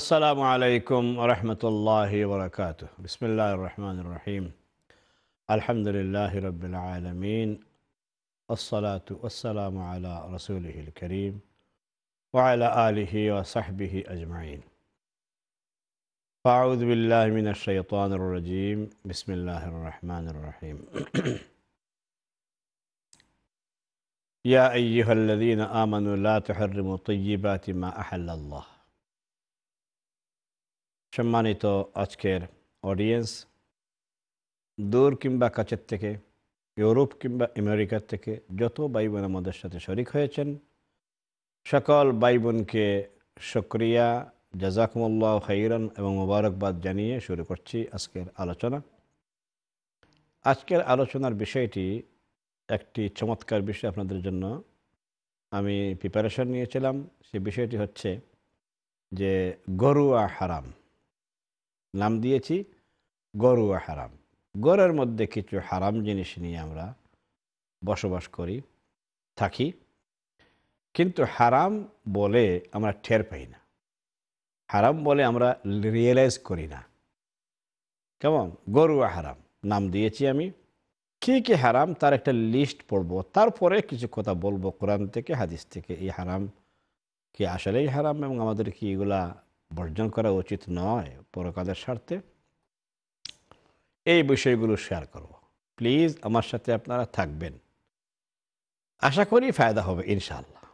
السلام عليكم ورحمة الله وبركاته بسم الله الرحمن الرحيم الحمد لله رب العالمين الصلاة والسلام على رسوله الكريم وعلى آله وصحبه أجمعين فأعوذ بالله من الشيطان الرجيم بسم الله الرحمن الرحيم يا أيها الذين آمنوا لا تحرموا طيبات ما أحل الله সম্মানিত আজকের অডিয়েন্স দূর কিংবা কাছের থেকে ইউরোপ কিংবা আমেরিকার থেকে যত ভাই বোন আমাদের সাথে শরিক হয়েছেন সকল ভাই বোনকে সক্রিয়া জাজাকুমুল্লাহ খাইরান এবং মুবারকবাদ জানিয়ে শুরু করছি আজকের আলোচনা আজকের আলোচনার বিষয়টি একটি চমৎকার বিষয় আপনাদের জন্য আমি প্রিপারেশন নিয়েছিলাম সে বিষয়টি হচ্ছে যে গরুয়া হারাম নাম দিয়েছি আর হারাম গরুর মধ্যে কিছু হারাম জিনিস নিয়ে আমরা বসবাস করি থাকি কিন্তু হারাম বলে আমরা ঠের পাই না হারাম বলে আমরা রিয়েলাইজ করি না কেমন গরুয়া হারাম নাম দিয়েছি আমি কি কি হারাম তার একটা লিস্ট পড়ব তারপরে কিছু কথা বলবো কোরআন থেকে হাদিস থেকে এই হারাম কি আসলেই হারাম এবং আমাদের কি এগুলা বর্জন করা উচিত নয় পরকালের স্বার্থে এই বিষয়গুলো শেয়ার করব প্লিজ আমার সাথে আপনারা থাকবেন আশা করি ফায়দা হবে ইনশাল্লাহ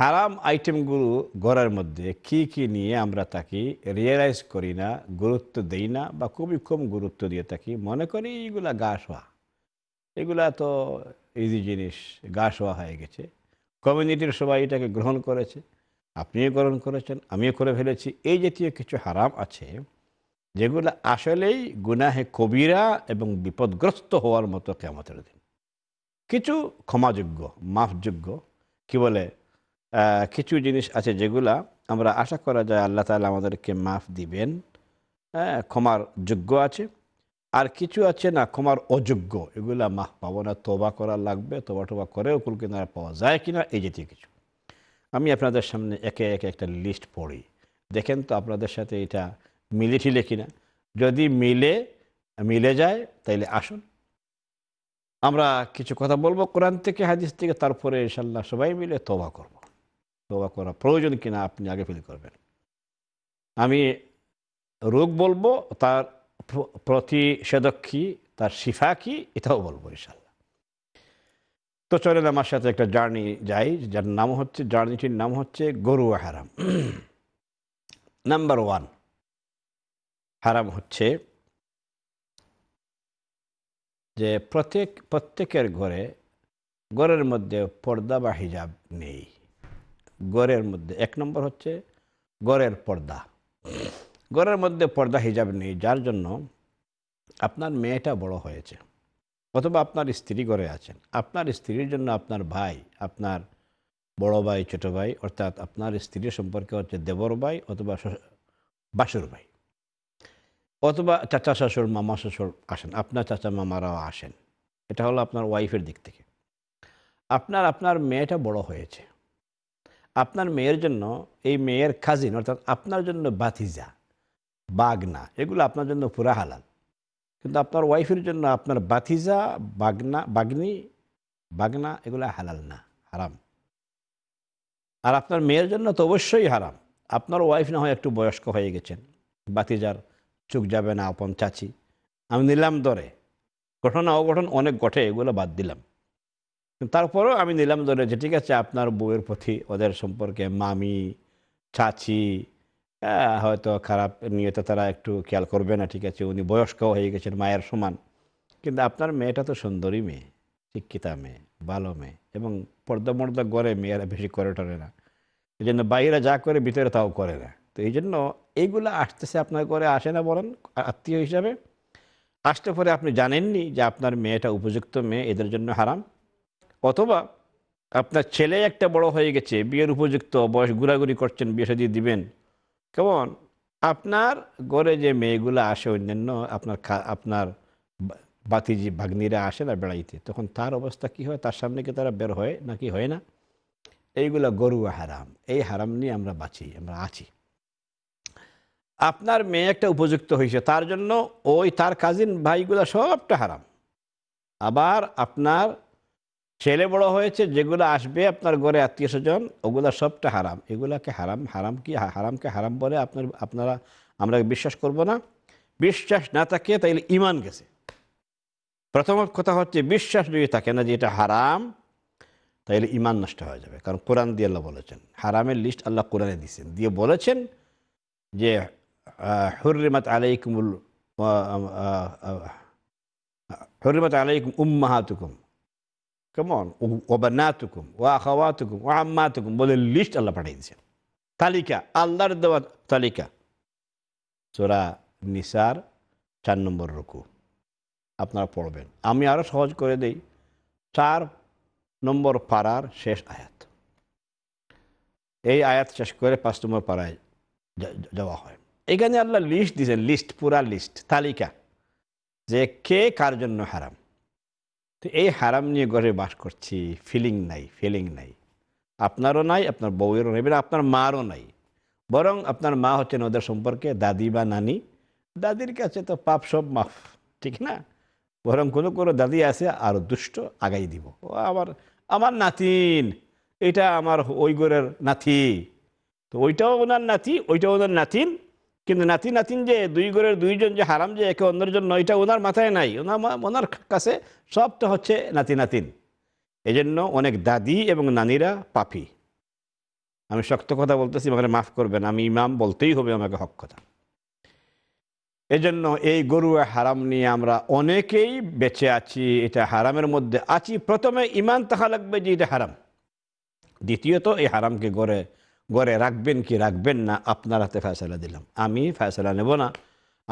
হারাম আইটেমগুলো গড়ার মধ্যে কি কি নিয়ে আমরা তাকে রিয়েলাইজ করি না গুরুত্ব দেই না বা খুবই কম গুরুত্ব দিয়ে থাকি মনে করি এইগুলা গা শোয়া এগুলা তো ইজি জিনিস গা শোয়া হয়ে গেছে কমিউনিটির সবাই এটাকে গ্রহণ করেছে আপনিও গ্রহণ করেছেন আমিও করে ফেলেছি এই জাতীয় কিছু হারাম আছে যেগুলো আসলেই গুনাহে কবিরা এবং বিপদগ্রস্ত হওয়ার মতো কেমতের দিন কিছু ক্ষমাযোগ্য মাফযোগ্য কি বলে কিছু জিনিস আছে যেগুলা আমরা আশা করা যায় আল্লাহ তালা আমাদেরকে মাফ দিবেন হ্যাঁ ক্ষমার যোগ্য আছে আর কিছু আছে না ক্ষমার অযোগ্য এগুলা মাফ পাবো না তোবা করা লাগবে তোবা টোবা করেও কুল কিনারা পাওয়া যায় কিনা এই জাতীয় কিছু আমি আপনাদের সামনে একে একে একটা লিস্ট পড়ি দেখেন তো আপনাদের সাথে এটা মিলে ঠিলে কিনা যদি মিলে মিলে যায় তাইলে আসুন আমরা কিছু কথা বলবো কোরআন থেকে হাদিস থেকে তারপরে ইনশাল্লাহ সবাই মিলে তবা করব। তবা করা প্রয়োজন কিনা আপনি আগে ফিল করবেন আমি রোগ বলবো তার প্রতিষেধক কী তার শিফা কী এটাও বলবো ইনশাল্লাহ তো চলেন আমার সাথে একটা জার্নি যাই যার নাম হচ্ছে জার্নিটির নাম হচ্ছে গরু হারাম নাম্বার ওয়ান হারাম হচ্ছে যে প্রত্যেক প্রত্যেকের ঘরে ঘরের মধ্যে পর্দা বা হিজাব নেই ঘরের মধ্যে এক নম্বর হচ্ছে গরের পর্দা গরের মধ্যে পর্দা হিজাব নেই যার জন্য আপনার মেয়েটা বড় হয়েছে অথবা আপনার স্ত্রী ঘরে আছেন আপনার স্ত্রীর জন্য আপনার ভাই আপনার বড় ভাই ছোট ভাই অর্থাৎ আপনার স্ত্রীর সম্পর্কে হচ্ছে দেবর ভাই অথবা বাসুর ভাই অথবা চাচা শাশুর মামা শ্বশুর আসেন আপনার চাচা মামারাও আসেন এটা হলো আপনার ওয়াইফের দিক থেকে আপনার আপনার মেয়েটা বড় হয়েছে আপনার মেয়ের জন্য এই মেয়ের কাজিন অর্থাৎ আপনার জন্য বাতিজা বাগনা এগুলো আপনার জন্য পুরা হালাল কিন্তু আপনার ওয়াইফের জন্য আপনার বাতিজা বাগনা বাগনি বাগনা এগুলো হালাল না হারাম আর আপনার মেয়ের জন্য তো অবশ্যই হারাম আপনার ওয়াইফ না হয় একটু বয়স্ক হয়ে গেছেন বাতিজার চুক যাবে না আপন চাচি আমি নিলাম দরে গঠন অঘটন অনেক ঘটে এগুলো বাদ দিলাম তারপরেও আমি নিলাম দরে যে ঠিক আছে আপনার বউয়ের প্রতি ওদের সম্পর্কে মামি চাচি হয়তো খারাপ নিয়তে তারা একটু খেয়াল করবে না ঠিক আছে উনি বয়স্ক হয়ে গেছেন মায়ের সমান কিন্তু আপনার মেয়েটা তো সুন্দরী মেয়ে শিক্ষিতা মেয়ে ভালো মেয়ে এবং পর্দা মর্দা গড়ে মেয়েরা বেশি করে টরে না এই জন্য বাইরে যা করে ভিতরে তাও করে না তো এই জন্য এইগুলো আসতেছে আপনার ঘরে আসে না বলেন আত্মীয় হিসাবে আসতে পরে আপনি জানেননি যে আপনার মেয়েটা উপযুক্ত মেয়ে এদের জন্য হারাম অথবা আপনার ছেলে একটা বড় হয়ে গেছে বিয়ের উপযুক্ত বয়স ঘোরাঘুরি করছেন বিয়ে দিয়ে দিবেন কেমন আপনার ঘরে যে মেয়েগুলো আসে অন্যান্য আপনার আপনার বাতি যে ভাগ্নিরা আসে না বেড়াইতে তখন তার অবস্থা কি হয় তার সামনে কি তারা বের হয় নাকি হয় না এইগুলা গরু হারাম এই হারাম নিয়ে আমরা বাঁচি আমরা আছি আপনার মেয়ে একটা উপযুক্ত হয়েছে তার জন্য ওই তার কাজিন ভাইগুলা সবটা হারাম আবার আপনার ছেলে বড় হয়েছে যেগুলো আসবে আপনার ঘরে আত্মীয় স্বজন ওগুলা সবটা হারাম এগুলাকে হারাম হারাম কি হারামকে হারাম বলে আপনার আপনারা আমরা বিশ্বাস করব না বিশ্বাস না থাকে তাইলে ইমান গেছে প্রথম কথা হচ্ছে বিশ্বাস যদি থাকে না যে এটা হারাম তাইলে ইমান নষ্ট হয়ে যাবে কারণ কোরআন দিয়ে আল্লাহ বলেছেন হারামের লিস্ট আল্লাহ কোরআনে দিয়েছেন দিয়ে বলেছেন যে হরিমাত আলাইকুমুল হরিমাত আলাইকুম উম্মাহাতুকুম কেমন ওবানাতুকুম ও আখাওয়াতুকুম ও আম্মাতুকুম বলে লিস্ট আল্লাহ পাঠিয়েছেন তালিকা আল্লাহর দেওয়া তালিকা সোরা নিসার চার নম্বর রুকু আপনারা পড়বেন আমি আরও সহজ করে দেই চার নম্বর পাড়ার শেষ আয়াত এই আয়াত শেষ করে পাঁচ নম্বর পাড়ায় যাওয়া হয় এখানে আল্লাহ লিস্ট দিয়েছেন লিস্ট পুরা লিস্ট তালিকা যে কে কার জন্য হারাম তো এই হারাম নিয়ে ঘরে বাস করছি ফিলিং নাই ফিলিং নাই আপনারও নাই আপনার বউয়েরও নাই আপনার মারও নাই বরং আপনার মা হচ্ছেন ওদের সম্পর্কে দাদি বা নানি দাদির কাছে তো পাপ সব মাফ ঠিক না বরং কোনো কোনো দাদি আছে আর দুষ্ট আগাই দিব ও আমার আমার নাতিন এটা আমার ওই গোরের নাতি তো ওইটাও ওনার নাতি ওইটাও ওনার নাতিন কিন্তু নাতি নাতিন যে দুই ঘরের দুইজন যে হারাম যে একে অন্যের জন্য এটা ওনার মাথায় নাই ওনার ওনার কাছে সবটা হচ্ছে নাতি নাতিন এজন্য অনেক দাদি এবং নানিরা পাপি আমি শক্ত কথা বলতেছি আমাকে মাফ করবেন আমি ইমাম বলতেই হবে আমাকে হক কথা এজন্য এই গরু হারাম নিয়ে আমরা অনেকেই বেঁচে আছি এটা হারামের মধ্যে আছি প্রথমে ইমান তাহা লাগবে যে এটা হারাম দ্বিতীয়ত এই হারামকে গড়ে গড়ে রাখবেন কি রাখবেন না আপনার হাতে ফয়সলা দিলাম আমি ফয়সলা নেব না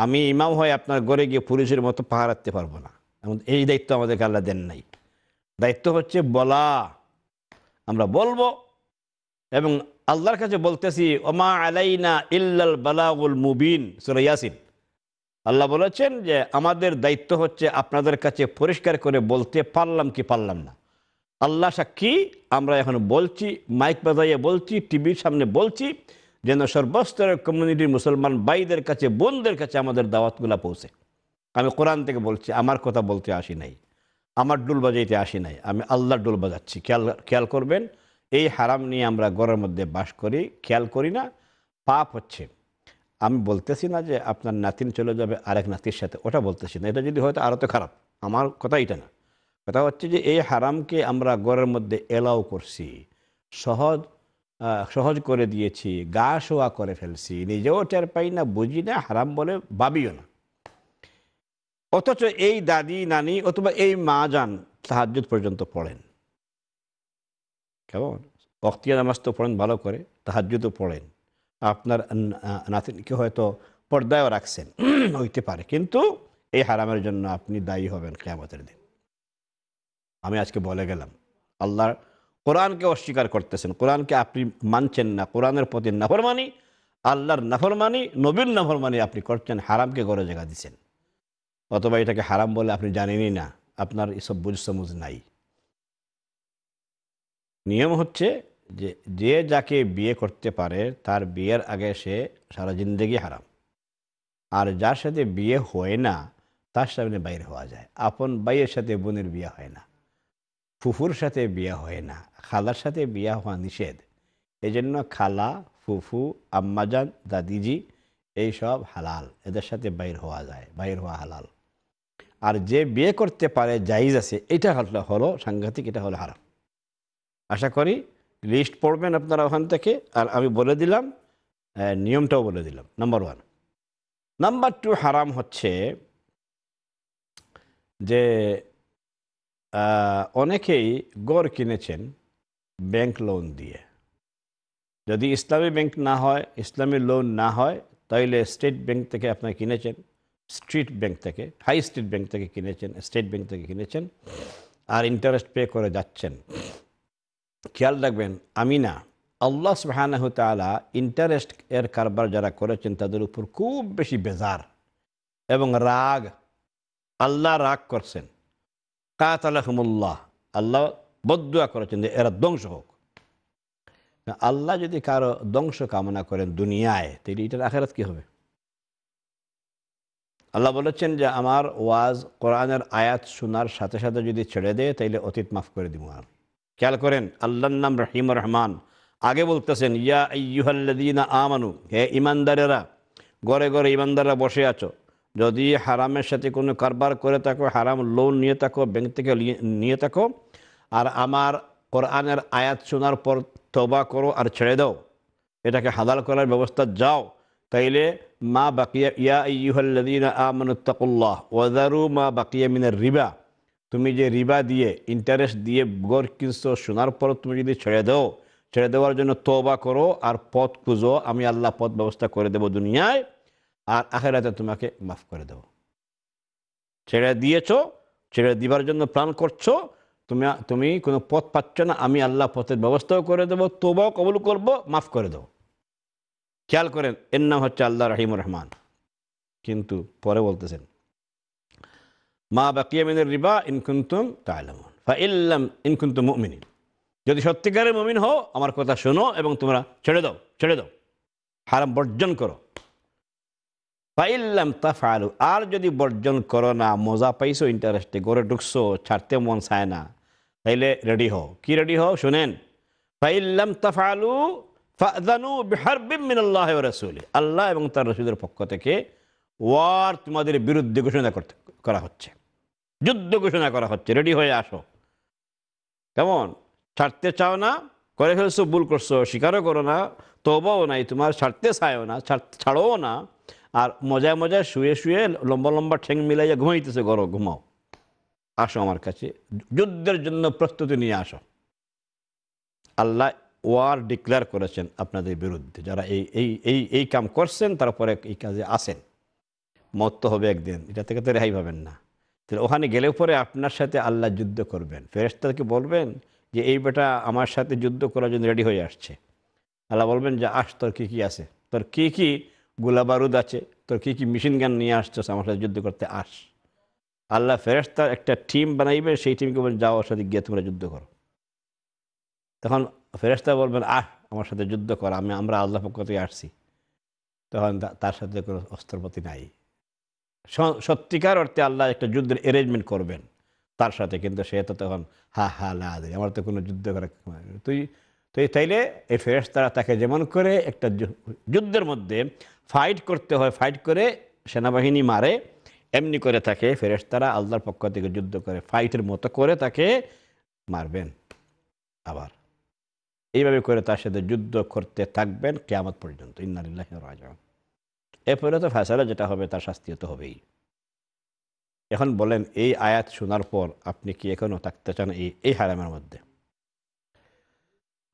আমি ইমাম হয়ে আপনার গড়ে গিয়ে পুলিশের মতো পাহারাতে পারবো না এই দায়িত্ব আমাদেরকে আল্লাহ দেন নাই দায়িত্ব হচ্ছে বলা আমরা বলবো এবং আল্লাহর কাছে বলতেছি ওমা আলাইনা ইল্লাল বালাউল মুবিন সুরাইয়াসিন আল্লাহ বলেছেন যে আমাদের দায়িত্ব হচ্ছে আপনাদের কাছে পরিষ্কার করে বলতে পারলাম কি পারলাম না আল্লাহ সাক্ষী আমরা এখন বলছি মাইক বাজাইয়ে বলছি টিভির সামনে বলছি যেন সর্বস্তরের কমিউনিটির মুসলমান ভাইদের কাছে বোনদের কাছে আমাদের দাওয়াতগুলা পৌঁছে আমি কোরআন থেকে বলছি আমার কথা বলতে আসি নাই আমার ডুল বাজাইতে আসি নাই আমি আল্লাহর ডুল বাজাচ্ছি খেয়াল খেয়াল করবেন এই হারাম নিয়ে আমরা ঘরের মধ্যে বাস করি খেয়াল করি না পাপ হচ্ছে আমি বলতেছি না যে আপনার নাতিন চলে যাবে আরেক নাতির সাথে ওটা বলতেছি না এটা যদি হয়তো আরও তো খারাপ আমার কথা এটা না কথা হচ্ছে যে এই হারামকে আমরা গড়ের মধ্যে এলাও করছি সহজ সহজ করে দিয়েছি গা শোয়া করে ফেলছি নিজেও টের পাই না বুঝি না হারাম বলে ভাবিও না অথচ এই দাদি নানি অথবা এই মা যান সাহায্য পর্যন্ত পড়েন কেমন অক্তিয়া নামাজ তো পড়েন ভালো করে তো পড়েন আপনার নাতিনকে হয়তো পর্দায়ও রাখছেন হইতে পারে কিন্তু এই হারামের জন্য আপনি দায়ী হবেন কেয়ামতের দিন আমি আজকে বলে গেলাম আল্লাহর কোরআনকে অস্বীকার করতেছেন কোরআনকে আপনি মানছেন না কোরআনের প্রতি নাফরমানি আল্লাহর নাফরমানি নবীর নাফরমানি আপনি করছেন হারামকে গড়ে জায়গা দিচ্ছেন অথবা এটাকে হারাম বলে আপনি জানেনই না আপনার এসব বুঝ সমুজ নাই নিয়ম হচ্ছে যে যে যাকে বিয়ে করতে পারে তার বিয়ের আগে সে সারা জিন্দগি হারাম আর যার সাথে বিয়ে হয় না তার সামনে বাইর হওয়া যায় আপন বাইয়ের সাথে বোনের বিয়ে হয় না ফুফুর সাথে বিয়া হয় না খালার সাথে বিয়া হওয়া নিষেধ এজন্য খালা ফুফু আম্মাজান দাদিজি এই সব হালাল এদের সাথে বাইর হওয়া যায় বাইর হওয়া হালাল আর যে বিয়ে করতে পারে জাইজ আছে এটা হলো হলো সাংঘাতিক এটা হলো হারাম আশা করি লিস্ট পড়বেন আপনারা ওখান থেকে আর আমি বলে দিলাম নিয়মটাও বলে দিলাম নাম্বার ওয়ান নাম্বার টু হারাম হচ্ছে যে অনেকেই গড় কিনেছেন ব্যাংক লোন দিয়ে যদি ইসলামী ব্যাংক না হয় ইসলামী লোন না হয় তাইলে স্টেট ব্যাংক থেকে আপনার কিনেছেন স্ট্রিট ব্যাংক থেকে হাই স্ট্রিট ব্যাংক থেকে কিনেছেন স্টেট ব্যাংক থেকে কিনেছেন আর ইন্টারেস্ট পে করে যাচ্ছেন খেয়াল রাখবেন আমি না আল্লাহ সুবাহানাহ তালা ইন্টারেস্ট এর কারবার যারা করেছেন তাদের উপর খুব বেশি বেজার এবং রাগ আল্লাহ রাগ করছেন কাতালাহমুল্লাহ আল্লাহ বদুয়া করেছেন যে এরা ধ্বংস হোক আল্লাহ যদি কারো ধ্বংস কামনা করেন দুনিয়ায় তাহলে এটার আখেরাত কী হবে আল্লাহ বলেছেন যে আমার ওয়াজ কোরআনের আয়াত শোনার সাথে সাথে যদি ছেড়ে দেয় তাইলে অতীত মাফ করে দিব আর খেয়াল করেন আল্লাহর নাম রহিম রহমান আগে বলতেছেন ইয়া ইয়ুহাল্লাদিনা আমানু হে ইমানদারেরা ঘরে ঘরে ইমানদাররা বসে আছো যদি হারামের সাথে কোনো কারবার করে থাকো হারাম লোন নিয়ে থাকো ব্যাংক থেকে নিয়ে থাকো আর আমার কোরআনের আয়াত শোনার পর তবা করো আর ছেড়ে দাও এটাকে হাদাল করার ব্যবস্থা যাও তাইলে মা বাকিয়া ইয়া ইহল্লাদিন আমানুত্তাকুল্লাহ ওয়াদারু মা বাকিয়া মিনের রিবা তুমি যে রিবা দিয়ে ইন্টারেস্ট দিয়ে গর কিনছো শোনার পর তুমি যদি ছেড়ে দাও ছেড়ে দেওয়ার জন্য তবা করো আর পথ খুঁজো আমি আল্লাহ পথ ব্যবস্থা করে দেব দুনিয়ায় আর আখেরাতে তোমাকে মাফ করে দেব ছেড়ে দিয়েছ ছেড়ে দিবার জন্য প্রাণ করছো তুমি তুমি কোনো পথ পাচ্ছ না আমি আল্লাহ পথের ব্যবস্থাও করে দেবো তবাও কবল করবো মাফ করে দেবো খেয়াল করেন এর নাম হচ্ছে আল্লাহ রাহিম রহমান কিন্তু পরে বলতেছেন মা বাকিয়ামিনের রিবা ইনকুন্তুম তালামন বা ইল্লাম ইনকুন্তুম মুমিনিন যদি সত্যিকারের মমিন হও আমার কথা শোনো এবং তোমরা ছেড়ে দাও ছেড়ে দাও হারাম বর্জন করো ফাইল্লাম তাফালু আর যদি বর্জন করো না মজা পাইছো ইন্টারেস্টে গড়ে ঢুকছো ছাড়তে মন চায় না তাইলে রেডি হও কি রেডি হও শুনেন ফাইল্লাম তাফালু ফাদানু বিহারবিম মিনাল্লাহ রসুলি আল্লাহ এবং তার রসুলের পক্ষ থেকে ওয়ার তোমাদের বিরুদ্ধে ঘোষণা করতে করা হচ্ছে যুদ্ধ ঘোষণা করা হচ্ছে রেডি হয়ে আসো কেমন ছাড়তে চাও না করে ফেলছো ভুল করছো স্বীকারও করো না তবাও নাই তোমার ছাড়তে চায়ও না ছাড়ও না আর মজায় মজায় শুয়ে শুয়ে লম্বা লম্বা ঠেং মিলাইয়া ঘুমাইতেছে গরো ঘুমাও আসো আমার কাছে যুদ্ধের জন্য প্রস্তুতি নিয়ে আসো আল্লাহ ওয়ার ডিক্লেয়ার করেছেন আপনাদের বিরুদ্ধে যারা এই এই এই এই কাম করছেন তারপরে এই কাজে আসেন মত তো হবে একদিন এটা থেকে তো রেহাই পাবেন না তাহলে ওখানে গেলে পরে আপনার সাথে আল্লাহ যুদ্ধ করবেন ফেরেস্তাকে বলবেন যে এই বেটা আমার সাথে যুদ্ধ করার জন্য রেডি হয়ে আসছে আল্লাহ বলবেন যে আস তোর কী কী আছে তোর কী কী গোলা বারুদ আছে তোর কী কী মেশিন গান নিয়ে আসছস আমার সাথে যুদ্ধ করতে আস আল্লাহ ফেরেস্তার একটা টিম বানাইবে সেই টিমকে বলবেন যাও সাথে গিয়ে তোমরা যুদ্ধ করো তখন ফেরেস্তা বলবেন আহ আমার সাথে যুদ্ধ করো আমি আমরা আল্লাহ পক্ষ থেকে আসছি তখন তার সাথে কোনো অস্ত্রপতি নাই সত্যিকার অর্থে আল্লাহ একটা যুদ্ধের অ্যারেঞ্জমেন্ট করবেন তার সাথে কিন্তু সে তো তখন হা হা লা আমার তো কোনো যুদ্ধ করা তুই তো তাইলে এই ফেরেস্তারা তাকে যেমন করে একটা যুদ্ধের মধ্যে ফাইট করতে হয় ফাইট করে সেনাবাহিনী মারে এমনি করে তাকে ফেরেস্তারা আল্লাহর পক্ষ থেকে যুদ্ধ করে ফাইটের মতো করে তাকে মারবেন আবার এইভাবে করে তার সাথে যুদ্ধ করতে থাকবেন কেয়ামত পর্যন্ত ইন্নারিল্লাহ রাজা এরপরে তো ফেসালা যেটা হবে তার শাস্তি তো হবেই এখন বলেন এই আয়াত শোনার পর আপনি কি এখনও থাকতে চান এই এই হারামের মধ্যে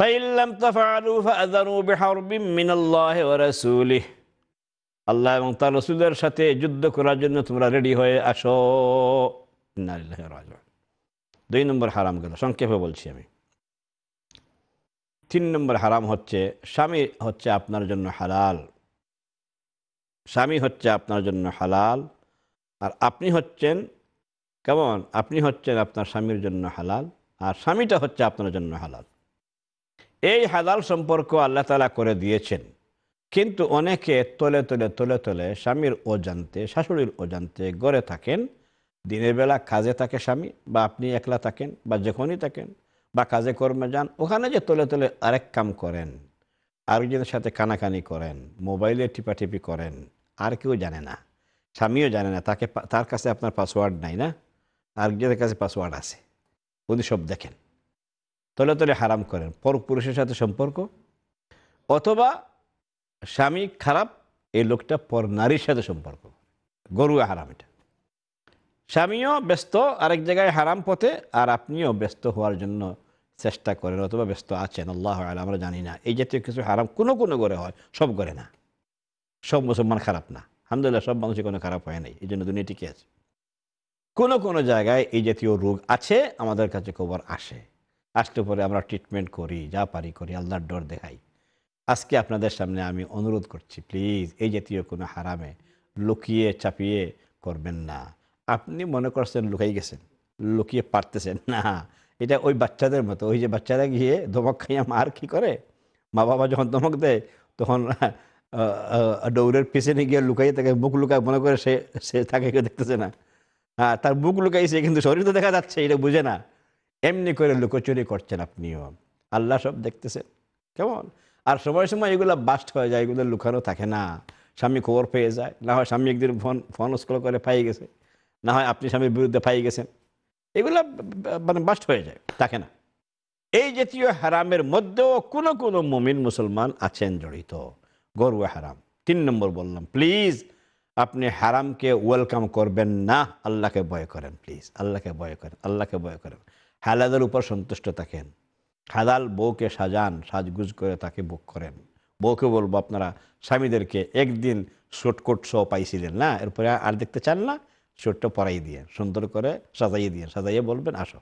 আল্লাহ এবং তার রসুলের সাথে যুদ্ধ করার জন্য তোমরা রেডি হয়ে আসো দুই নম্বর হারাম গেল সংক্ষেপে বলছি আমি তিন নম্বর হারাম হচ্ছে স্বামী হচ্ছে আপনার জন্য হালাল স্বামী হচ্ছে আপনার জন্য হালাল আর আপনি হচ্ছেন কেমন আপনি হচ্ছেন আপনার স্বামীর জন্য হালাল আর স্বামীটা হচ্ছে আপনার জন্য হালাল এই হালাল সম্পর্ক আল্লাহ তালা করে দিয়েছেন কিন্তু অনেকে তলে তলে তলে তলে স্বামীর অজান্তে শাশুড়ির অজান্তে গড়ে থাকেন দিনের বেলা কাজে থাকে স্বামী বা আপনি একলা থাকেন বা যখনই থাকেন বা কাজে কর্মে যান ওখানে যে তলে তলে আরেক কাম করেন আরেকজনের সাথে কানাকানি করেন মোবাইলে টিপাটিপি করেন আর কেউ জানে না স্বামীও জানে না তাকে তার কাছে আপনার পাসওয়ার্ড নাই না আরেকজনের কাছে পাসওয়ার্ড আছে উনি সব দেখেন তলে তলে হারাম করেন পর পুরুষের সাথে সম্পর্ক অথবা স্বামী খারাপ এই লোকটা পর নারীর সাথে সম্পর্ক গরু হারাম এটা স্বামীও ব্যস্ত আরেক জায়গায় হারাম পথে আর আপনিও ব্যস্ত হওয়ার জন্য চেষ্টা করেন অথবা ব্যস্ত আছেন আল্লাহ আমরা জানি না এই জাতীয় কিছু হারাম কোনো কোনো ঘরে হয় সব ঘরে না সব মুসলমান খারাপ না আলহামদুলিল্লাহ সব মানুষই কোনো খারাপ হয় নাই এই জন্য দুনিয়া টিকে আছে কোনো কোনো জায়গায় এই জাতীয় রোগ আছে আমাদের কাছে খবর আসে আসলে পরে আমরা ট্রিটমেন্ট করি যা পারি করি আল্লাহর ডর দেখাই আজকে আপনাদের সামনে আমি অনুরোধ করছি প্লিজ এই জাতীয় কোনো হারামে লুকিয়ে চাপিয়ে করবেন না আপনি মনে করছেন লুকাই গেছেন লুকিয়ে পারতেছেন না এটা ওই বাচ্চাদের মতো ওই যে বাচ্চারা গিয়ে ধমক খাইয়া মার কি করে মা বাবা যখন ধমক দেয় তখন ডৌরের পিছনে গিয়ে লুকাই তাকে মুখ লুকায় মনে করে সে সে তাকে কেউ দেখতেছে না হ্যাঁ তার মুখ লুকাইছে কিন্তু শরীর তো দেখা যাচ্ছে এটা বুঝে না এমনি করে লুকোচুরি করছেন আপনিও আল্লাহ সব দেখতেছেন কেমন আর সময় সময় এগুলো বাস্ট হয়ে যায় এগুলো লুকানো থাকে না স্বামী খবর পেয়ে যায় না হয় স্বামী একদিন ফোন ফোন স্কুল করে পাই গেছে না হয় আপনি স্বামীর বিরুদ্ধে পাই গেছেন এগুলো মানে বাস্ট হয়ে যায় থাকে না এই জাতীয় হারামের মধ্যেও কোনো কোনো মমিন মুসলমান আছেন জড়িত গরু হারাম তিন নম্বর বললাম প্লিজ আপনি হারামকে ওয়েলকাম করবেন না আল্লাহকে ভয় করেন প্লিজ আল্লাহকে ভয় করেন আল্লাহকে ভয় করেন হালাদের উপর সন্তুষ্ট থাকেন হালাল বউকে সাজান সাজগুজ করে তাকে বুক করেন বউকে বলবো আপনারা স্বামীদেরকে একদিন কোট সহ পাইছিলেন না এরপরে আর দেখতে চান না শোটটা পরাই দিয়ে সুন্দর করে সাজাইয়ে দিয়ে সাজাইয়ে বলবেন আসো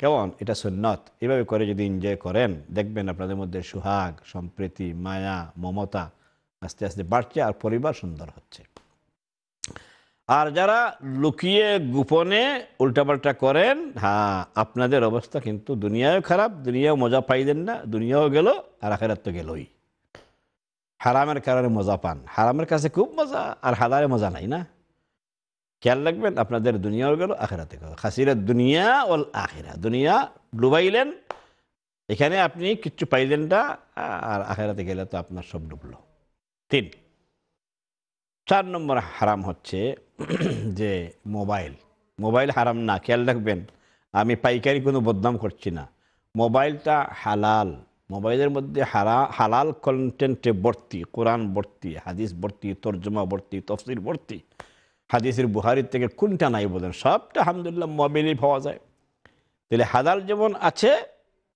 কেমন এটা সুন্নত এভাবে করে যদি এনজয় করেন দেখবেন আপনাদের মধ্যে সুহাগ সম্প্রীতি মায়া মমতা আস্তে আস্তে বাড়ছে আর পরিবার সুন্দর হচ্ছে আর যারা লুকিয়ে গোপনে উল্টাপাল্টা করেন হ্যাঁ আপনাদের অবস্থা কিন্তু দুনিয়াও খারাপ দুনিয়াও মজা পাইলেন না দুনিয়াও গেল আর আখেরাত তো গেলই হারামের কারণে মজা পান হারামের কাছে খুব মজা আর হালারে মজা নাই না খেয়াল রাখবেন আপনাদের দুনিয়াও গেল আখেরাতে গেল খাসিরা দুনিয়া ওল আখেরা দুনিয়া ডুবাইলেন এখানে আপনি কিচ্ছু পাইলেন না আর আখেরাতে গেলে তো আপনার সব ডুবলো তিন চার নম্বর হারাম হচ্ছে যে মোবাইল মোবাইল হারাম না খেয়াল রাখবেন আমি পাইকারি কোনো বদনাম করছি না মোবাইলটা হালাল মোবাইলের মধ্যে হারা হালাল কন্টেন্টে ভর্তি কোরআন ভর্তি হাদিস ভর্তি তর্জমা ভর্তি তফসির ভর্তি হাদিসের বুহারির থেকে কোনটা নাই বলেন সবটা আলহামদুলিল্লাহ মোবাইলেই পাওয়া যায় তাহলে হালাল যেমন আছে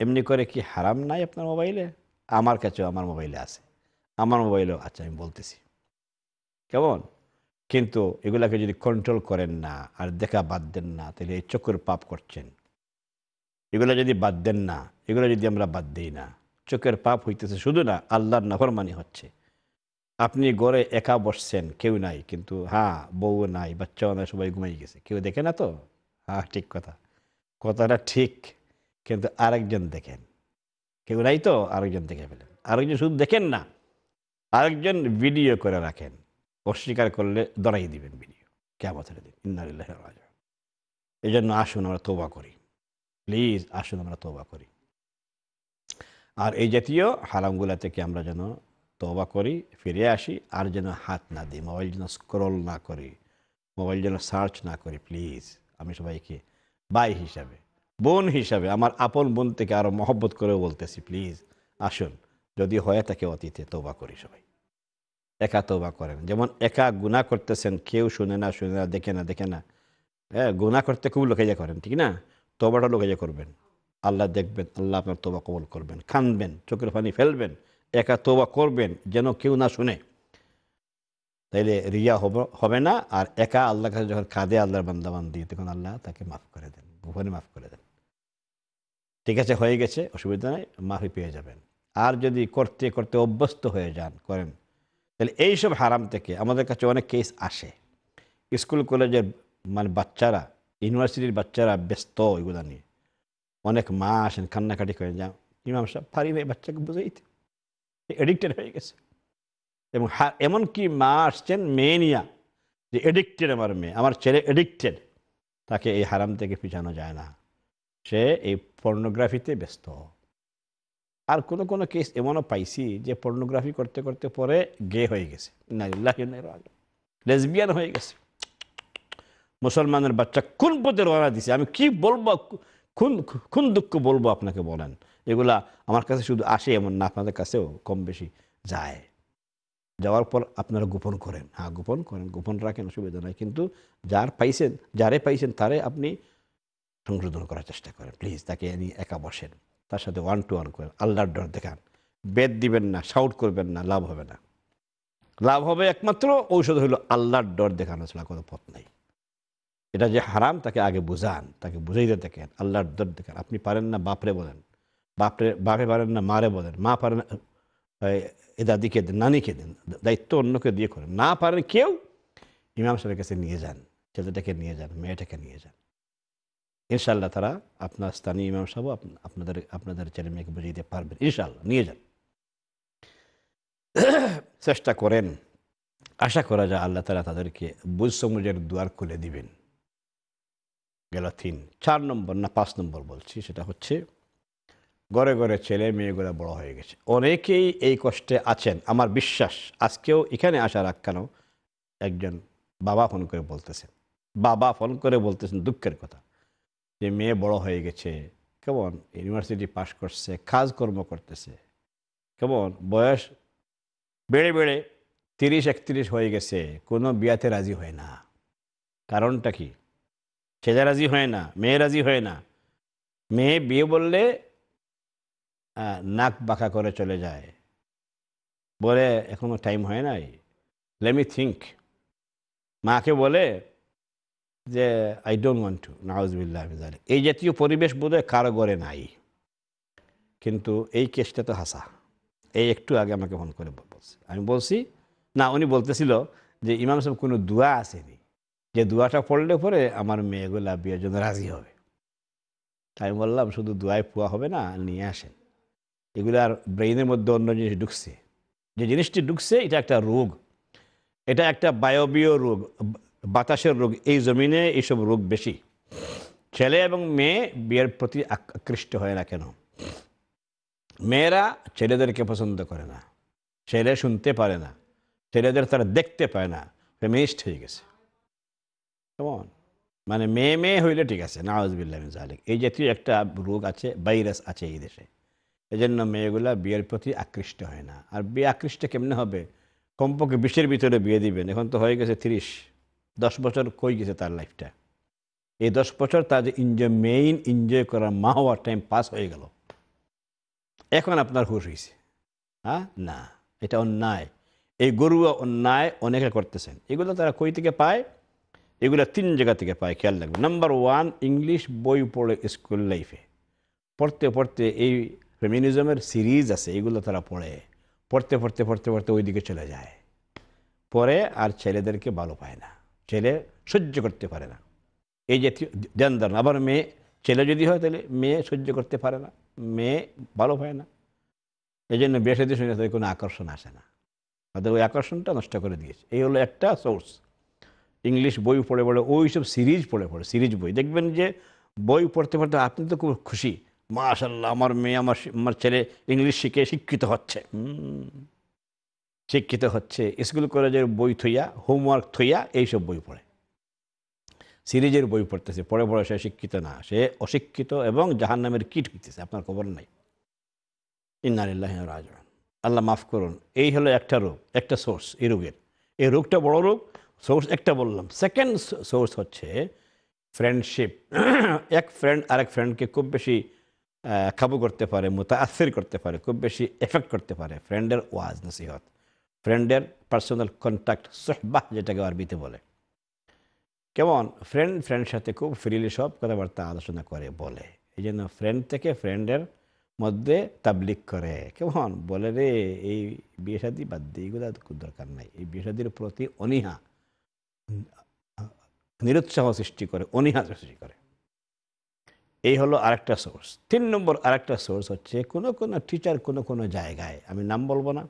এমনি করে কি হারাম নাই আপনার মোবাইলে আমার কাছেও আমার মোবাইলে আছে আমার মোবাইলেও আছে আমি বলতেছি কেমন কিন্তু এগুলাকে যদি কন্ট্রোল করেন না আর দেখা বাদ দেন না তাহলে এই চোখের পাপ করছেন এগুলো যদি বাদ দেন না এগুলো যদি আমরা বাদ দিই না চোখের পাপ হইতেছে শুধু না আল্লাহর মানে হচ্ছে আপনি গড়ে একা বসছেন কেউ নাই কিন্তু হ্যাঁ বউ নাই বাচ্চাও নাই সবাই ঘুমাই গেছে কেউ দেখে না তো হ্যাঁ ঠিক কথা কথাটা ঠিক কিন্তু আরেকজন দেখেন কেউ নাই তো আরেকজন দেখে ফেলেন আরেকজন শুধু দেখেন না আরেকজন ভিডিও করে রাখেন অস্বীকার করলে দড়াই দিবেন বিনিয়োগ কেমতের দিন ইন্দারিল্লাহ রাজা এই জন্য আসুন আমরা তোবা করি প্লিজ আসুন আমরা তোবা করি আর এই জাতীয় হারামগুলা থেকে আমরা যেন তোবা করি ফিরে আসি আর যেন হাত না দিই মোবাইল যেন স্ক্রল না করি মোবাইল যেন সার্চ না করি প্লিজ আমি সবাইকে বাই হিসাবে বোন হিসাবে আমার আপন বোন থেকে আরও মহব্বত করেও বলতেছি প্লিজ আসুন যদি হয়ে থাকে অতীতে তোবা করি সবাই একা তোবা করেন যেমন একা গুণা করতেছেন কেউ শুনে না শুনে না দেখে না দেখে না হ্যাঁ গুণা করতে খুব যা করেন ঠিক না তবাটা যা করবেন আল্লাহ দেখবেন আল্লাহ আপনার তোবা কবল করবেন খানবেন চোখের পানি ফেলবেন একা তোবা করবেন যেন কেউ না শুনে তাইলে রিয়া হবে না আর একা আল্লাহ কাছে যখন কাঁদে আল্লাহর বান্দাবান দিয়ে তখন আল্লাহ তাকে মাফ করে দেন ভুবনে মাফ করে দেন ঠিক আছে হয়ে গেছে অসুবিধা নেই মাফি পেয়ে যাবেন আর যদি করতে করতে অভ্যস্ত হয়ে যান করেন তাহলে এইসব হারাম থেকে আমাদের কাছে অনেক কেস আসে স্কুল কলেজের মানে বাচ্চারা ইউনিভার্সিটির বাচ্চারা ব্যস্ত ওইগুলো নিয়ে অনেক মা আসেন কান্নাকাটি করে যা ইমাম সাহেব পারি ভাই বাচ্চাকে বুঝাইতে এডিক্টেড হয়ে গেছে এবং এমনকি মা আসছেন মেয়ে নিয়া যে এডিক্টেড আমার মেয়ে আমার ছেলে এডিক্টেড তাকে এই হারাম থেকে পিছানো যায় না সে এই পর্নোগ্রাফিতে ব্যস্ত আর কোনো কোনো কেস এমনও পাইছি যে পর্নোগ্রাফি করতে করতে পরে গে হয়ে গেছে লেসবিয়ান হয়ে গেছে মুসলমানের বাচ্চা কোন পথে রওনা দিছে আমি কি বলবো কোন কোন দুঃখ বলবো আপনাকে বলেন এগুলা আমার কাছে শুধু আসে এমন না আপনাদের কাছেও কম বেশি যায় যাওয়ার পর আপনারা গোপন করেন হ্যাঁ গোপন করেন গোপন রাখেন অসুবিধা নাই কিন্তু যার পাইছেন যারে পাইছেন তারে আপনি সংশোধন করার চেষ্টা করেন প্লিজ তাকে নিয়ে একা বসেন তার সাথে ওয়ান টু ওয়ান করেন আল্লাহর ডর দেখান বেদ দিবেন না শাউট করবেন না লাভ হবে না লাভ হবে একমাত্র ঔষধ হইল আল্লাহর ডর দেখানো ছাড়া কোনো পথ নাই এটা যে হারাম তাকে আগে বুঝান তাকে বুঝাইতে দেখেন আল্লাহর ডর দেখেন আপনি পারেন না বাপরে বলেন বাপরে বাপে পারেন না মারে বলেন মা পারেন এ দাদিকে দেন নানিকে দেন দায়িত্ব অন্যকে দিয়ে করেন না পারেন কেউ ইমাম সাহেবের কাছে নিয়ে যান ছেলেটাকে নিয়ে যান মেয়েটাকে নিয়ে যান ইনশাল্লাহ তারা আপনার স্থানীয় ইমাম সাহেব আপনাদের আপনাদের ছেলে মেয়েকে বুঝিয়ে দিতে পারবেন ইনশাল্লাহ নিয়ে যান চেষ্টা করেন আশা করা যায় আল্লাহ তারা তাদেরকে বুঝ সমুজের দুয়ার খুলে দিবেন গেল তিন চার নম্বর না পাঁচ নম্বর বলছি সেটা হচ্ছে ঘরে ঘরে ছেলে মেয়েগুলো বড় হয়ে গেছে অনেকেই এই কষ্টে আছেন আমার বিশ্বাস আজকেও এখানে আসার আখ্যানও একজন বাবা ফোন করে বলতেছেন বাবা ফোন করে বলতেছেন দুঃখের কথা যে মেয়ে বড় হয়ে গেছে কেমন ইউনিভার্সিটি পাশ করছে কাজকর্ম করতেছে কেমন বয়স বেড়ে বেড়ে তিরিশ একত্রিশ হয়ে গেছে কোনো বিয়াতে রাজি হয় না কারণটা কি ছেলে রাজি হয় না মেয়ে রাজি হয় না মেয়ে বিয়ে বললে নাক বাঁকা করে চলে যায় বলে এখনো টাইম হয় নাই লেমি থিঙ্ক মাকে বলে যে আই ডোন্ট ওয়ান্ট টু নওয়াজবিল্লাহ এই জাতীয় পরিবেশ বোধহয় কারো গড়ে নাই কিন্তু এই কেসটা তো হাসা এই একটু আগে আমাকে ফোন করে বলছে আমি বলছি না উনি বলতেছিল যে ইমাম সাহেব কোনো দোয়া আসেনি যে দোয়াটা পড়লে পরে আমার মেয়েগুলা বিয়ের জন্য রাজি হবে আমি বললাম শুধু দোয়ায় পোয়া হবে না নিয়ে আসেন এগুলো আর ব্রেইনের মধ্যে অন্য জিনিস ঢুকছে যে জিনিসটি ঢুকছে এটা একটা রোগ এটা একটা বায়বীয় রোগ বাতাসের রোগ এই জমিনে এইসব রোগ বেশি ছেলে এবং মেয়ে বিয়ের প্রতি আকৃষ্ট হয় না কেন মেয়েরা ছেলেদেরকে পছন্দ করে না ছেলে শুনতে পারে না ছেলেদের তারা দেখতে পায় না ফেমিনিস্ট হয়ে গেছে কেমন মানে মেয়ে মেয়ে হইলে ঠিক আছে নওয়াজবিল্লাহ এই জাতীয় একটা রোগ আছে ভাইরাস আছে এই দেশে এই জন্য মেয়েগুলা বিয়ের প্রতি আকৃষ্ট হয় না আর বিয়ে আকৃষ্ট কেমনে হবে কমপক্ষে বিশের ভিতরে বিয়ে দিবেন এখন তো হয়ে গেছে তিরিশ দশ বছর কই গেছে তার লাইফটা এই দশ বছর তার যে এনজয় মেইন এনজয় করার মা হওয়ার টাইম পাস হয়ে গেল এখন আপনার হুশ হয়েছে হ্যাঁ না এটা অন্যায় এই গরুয়া অন্যায় অনেকে করতেছেন এগুলো তারা কই থেকে পায় এগুলো তিন জায়গা থেকে পায় খেয়াল রাখবে নাম্বার ওয়ান ইংলিশ বই পড়ে স্কুল লাইফে পড়তে পড়তে এই ফেমিনিজমের সিরিজ আছে এগুলো তারা পড়ে পড়তে পড়তে পড়তে পড়তে ওইদিকে চলে যায় পরে আর ছেলেদেরকে ভালো পায় না ছেলে সহ্য করতে পারে না এই যে দেন দেন আবার মেয়ে ছেলে যদি হয় তাহলে মেয়ে সহ্য করতে পারে না মেয়ে ভালো হয় না এই জন্য বেসাদি শুনে তাদের কোনো আকর্ষণ আসে না তাদের ওই আকর্ষণটা নষ্ট করে দিয়েছে এই হলো একটা সোর্স ইংলিশ বই পড়ে পড়ে ওই সব সিরিজ পড়ে পড়ে সিরিজ বই দেখবেন যে বই পড়তে পড়তে আপনি তো খুব খুশি মাশাল্লাহ আমার মেয়ে আমার আমার ছেলে ইংলিশ শিখে শিক্ষিত হচ্ছে শিক্ষিত হচ্ছে স্কুল কলেজের বই থইয়া হোমওয়ার্ক থইয়া এইসব বই পড়ে সিরিজের বই পড়তেছে পড়ে পড়ে সে শিক্ষিত না সে অশিক্ষিত এবং জাহান নামের কিট হইতেছে আপনার খবর নাই ইন্নারিল্লাহ রাজ আল্লাহ মাফ করুন এই হলো একটা রোগ একটা সোর্স এই রোগের এই রোগটা বড় রোগ সোর্স একটা বললাম সেকেন্ড সোর্স হচ্ছে ফ্রেন্ডশিপ এক ফ্রেন্ড আরেক ফ্রেন্ডকে খুব বেশি কাবু করতে পারে মোতা করতে পারে খুব বেশি এফেক্ট করতে পারে ফ্রেন্ডের ওয়াজ নসিহত ফ্রেন্ডের পার্সোনাল কন্ট্যাক্ট সোহবাহ যেটাকে আরবিতে বলে কেমন ফ্রেন্ড ফ্রেন্ডের সাথে খুব ফ্রিলি সব কথাবার্তা আলোচনা করে বলে এই জন্য ফ্রেন্ড থেকে ফ্রেন্ডের মধ্যে তাবলিক করে কেমন বলে রে এই বিয়ে শাদি বাদ দিয়ে এগুলো দরকার নাই এই বিয়ে শাদির প্রতি অনীহা নিরুৎসাহ সৃষ্টি করে অনীহা সৃষ্টি করে এই হলো আরেকটা সোর্স তিন নম্বর আরেকটা সোর্স হচ্ছে কোনো কোনো টিচার কোনো কোনো জায়গায় আমি নাম বলবো না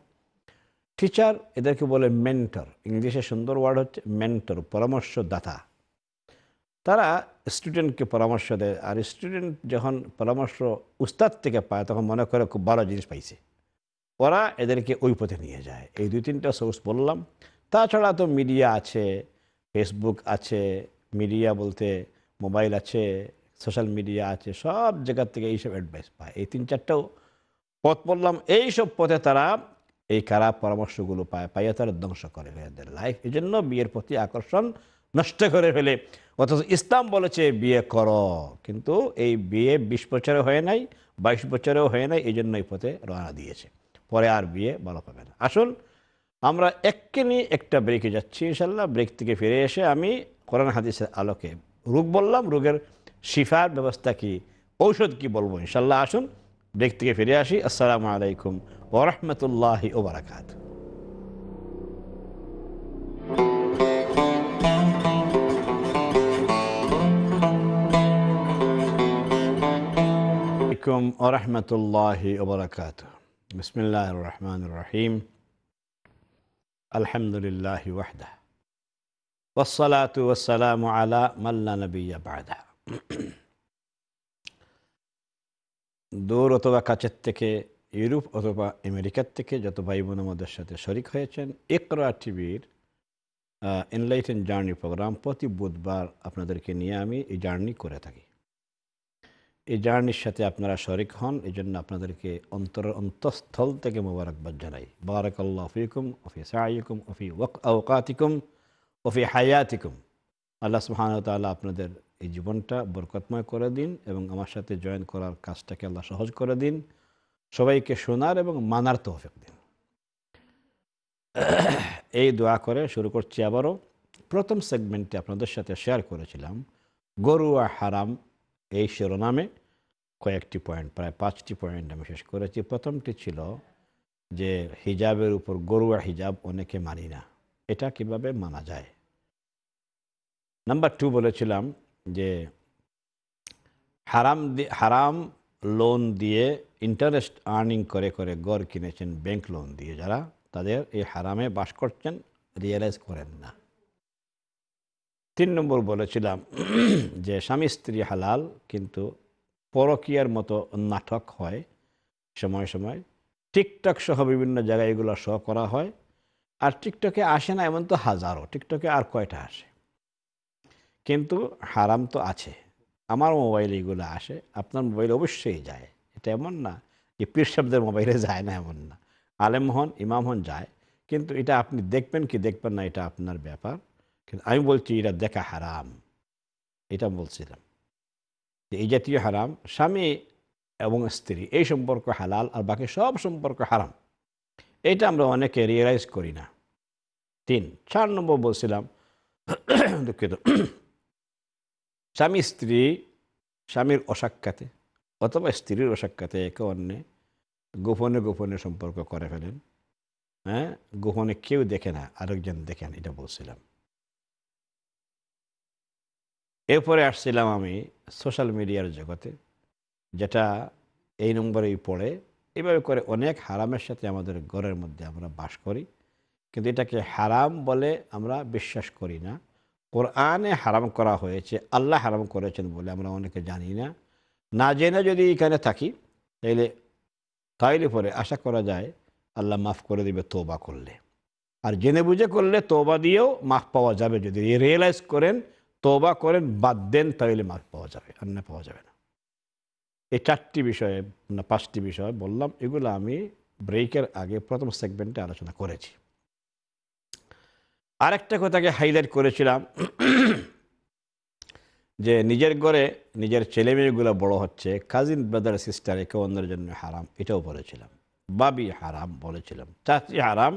টিচার এদেরকে বলে মেন্টর ইংলিশে সুন্দর ওয়ার্ড হচ্ছে মেন্টর পরামর্শদাতা তারা স্টুডেন্টকে পরামর্শ দেয় আর স্টুডেন্ট যখন পরামর্শ উস্তাদ থেকে পায় তখন মনে করে খুব ভালো জিনিস পাইছে ওরা এদেরকে ওই পথে নিয়ে যায় এই দুই তিনটা সোর্স বললাম তাছাড়া তো মিডিয়া আছে ফেসবুক আছে মিডিয়া বলতে মোবাইল আছে সোশ্যাল মিডিয়া আছে সব জায়গার থেকে এইসব অ্যাডভাইস পায় এই তিন চারটাও পথ বললাম এইসব পথে তারা এই খারাপ পরামর্শগুলো পায় পাইয়া তারা ধ্বংস করে ফেলে দেয় লাইফ এই জন্য বিয়ের প্রতি আকর্ষণ নষ্ট করে ফেলে অথচ ইসলাম বলেছে বিয়ে কর কিন্তু এই বিয়ে বিশ বছরে হয়ে নাই বাইশ বছরেও হয়ে নাই এই জন্য এই পথে রওনা দিয়েছে পরে আর বিয়ে ভালো পাবে না আসুন আমরা এককে নিয়ে একটা ব্রেকে যাচ্ছি ইনশাল্লাহ ব্রেক থেকে ফিরে এসে আমি কোরআন হাদিসের আলোকে রোগ বললাম রোগের শিফার ব্যবস্থা কি ঔষধ কি বলবো ইনশাল্লাহ আসুন ব্রেক في الياشي السلام عليكم ورحمة الله وبركاته عليكم ورحمة الله وبركاته بسم الله الرحمن الرحيم الحمد لله وحده والصلاة والسلام على من لا نبي بعده দূর অথবা কাছের থেকে ইউরোপ অথবা আমেরিকার থেকে যত ভাই বোন আমাদের সাথে শরিক হয়েছেন একরা টিভির এনলাইটেন জার্নি প্রোগ্রাম প্রতি বুধবার আপনাদেরকে নিয়ে আমি এই জার্নি করে থাকি এই জার্নির সাথে আপনারা শরিক হন এই জন্য আপনাদেরকে অন্তর অন্তঃস্থল থেকে মোবারকবাদ জানাই বারাকাল্লা ফিকুম ওফি সাইকুম ওফি ওক আওকাতিকুম ওফি হায়াতিকুম আল্লাহ তাল্লাহ আপনাদের এই জীবনটা বরকতময় করে দিন এবং আমার সাথে জয়েন করার কাজটাকে আল্লাহ সহজ করে দিন সবাইকে শোনার এবং মানার তৌফিক দিন এই দোয়া করে শুরু করছি আবারও প্রথম সেগমেন্টে আপনাদের সাথে শেয়ার করেছিলাম গরু আর হারাম এই শিরোনামে কয়েকটি পয়েন্ট প্রায় পাঁচটি পয়েন্ট আমি শেষ করেছি প্রথমটি ছিল যে হিজাবের উপর গরুয়া হিজাব অনেকে মানি না এটা কিভাবে মানা যায় নাম্বার টু বলেছিলাম যে হারাম হারাম লোন দিয়ে ইন্টারেস্ট আর্নিং করে করে গড় কিনেছেন ব্যাংক লোন দিয়ে যারা তাদের এই হারামে বাস করছেন রিয়েলাইজ করেন না তিন নম্বর বলেছিলাম যে স্বামী স্ত্রী হালাল কিন্তু পরকিয়ার মতো নাটক হয় সময় সময় টিকটক সহ বিভিন্ন জায়গায় এগুলো শো করা হয় আর টিকটকে আসে না এমন তো হাজারো টিকটকে আর কয়টা আসে কিন্তু হারাম তো আছে আমার মোবাইলে এগুলো আসে আপনার মোবাইল অবশ্যই যায় এটা এমন না যে পীর শব্দের মোবাইলে যায় না এমন না আলেম হন ইমাম হন যায় কিন্তু এটা আপনি দেখবেন কি দেখবেন না এটা আপনার ব্যাপার কিন্তু আমি বলছি এটা দেখা হারাম এটা বলছিলাম যে এই জাতীয় হারাম স্বামী এবং স্ত্রী এই সম্পর্ক হালাল আর বাকি সব সম্পর্ক হারাম এটা আমরা অনেকে রিয়েলাইজ করি না তিন চার নম্বর বলছিলাম দুঃখিত স্বামী স্ত্রী স্বামীর অসাক্ষাতে অথবা স্ত্রীর অসাক্ষাতে একে অন্যে গোপনে গোপনে সম্পর্ক করে ফেলেন হ্যাঁ গোপনে কেউ দেখে না আরেকজন দেখেন এটা বলছিলাম এরপরে আসছিলাম আমি সোশ্যাল মিডিয়ার জগতে যেটা এই নম্বরেই পড়ে এভাবে করে অনেক হারামের সাথে আমাদের ঘরের মধ্যে আমরা বাস করি কিন্তু এটাকে হারাম বলে আমরা বিশ্বাস করি না কোরআনে হারাম করা হয়েছে আল্লাহ হারাম করেছেন বলে আমরা অনেকে জানি না না জেনে যদি এখানে থাকি তাইলে তাইলে পরে আশা করা যায় আল্লাহ মাফ করে দেবে তোবা করলে আর জেনে বুঝে করলে তোবা দিয়েও মাফ পাওয়া যাবে যদি রিয়েলাইজ করেন তোবা করেন বাদ দেন তাহলে মাফ পাওয়া যাবে আর না পাওয়া যাবে না এই চারটি বিষয়ে না পাঁচটি বিষয় বললাম এগুলো আমি ব্রেকের আগে প্রথম সেগমেন্টে আলোচনা করেছি আরেকটা কথাকে হাইলাইট করেছিলাম যে নিজের ঘরে নিজের ছেলে মেয়েগুলো বড় হচ্ছে কাজিন ব্রাদার সিস্টার একে অন্যের জন্য হারাম এটাও বলেছিলাম বাবি হারাম বলেছিলাম চাচি হারাম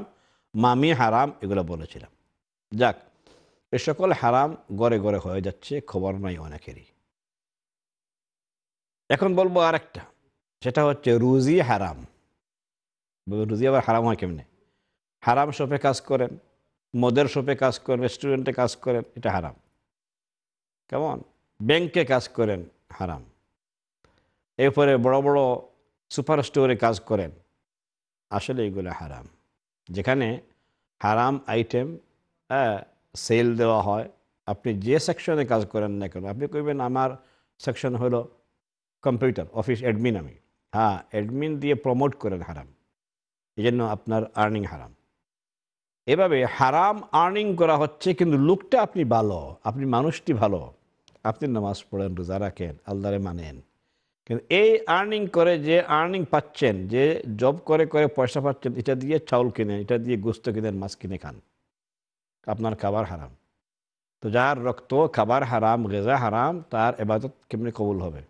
মামি হারাম এগুলো বলেছিলাম যাক এ সকল হারাম গড়ে গড়ে হয়ে যাচ্ছে খবর নাই অনেকেরই এখন বলবো আরেকটা সেটা হচ্ছে রুজি হারাম রুজি আবার হারাম হয় কেমনে হারাম শপে কাজ করেন মদের শপে কাজ করেন রেস্টুরেন্টে কাজ করেন এটা হারাম কেমন ব্যাংকে কাজ করেন হারাম এরপরে বড় বড় সুপার স্টোরে কাজ করেন আসলে এগুলো হারাম যেখানে হারাম আইটেম সেল হ্যাঁ, দেওয়া হয় আপনি যে সেকশনে কাজ করেন না কেন আপনি কইবেন আমার সেকশন হলো কম্পিউটার অফিস অ্যাডমিন আমি হ্যাঁ অ্যাডমিন দিয়ে প্রমোট করেন হারাম এই জন্য আপনার আর্নিং হারাম এভাবে হারাম আর্নিং করা হচ্ছে কিন্তু লুকটা আপনি ভালো আপনি মানুষটি ভালো আপনি নামাজ পড়েন রোজা রাখেন আল্লাহরে মানেন কিন্তু এই আর্নিং করে যে আর্নিং পাচ্ছেন যে জব করে করে পয়সা পাচ্ছেন এটা দিয়ে চাউল কিনেন এটা দিয়ে গুস্ত কিনেন মাছ কিনে খান আপনার খাবার হারাম তো যার রক্ত খাবার হারাম গেজা হারাম তার এবাদত কেমনি কবুল হবে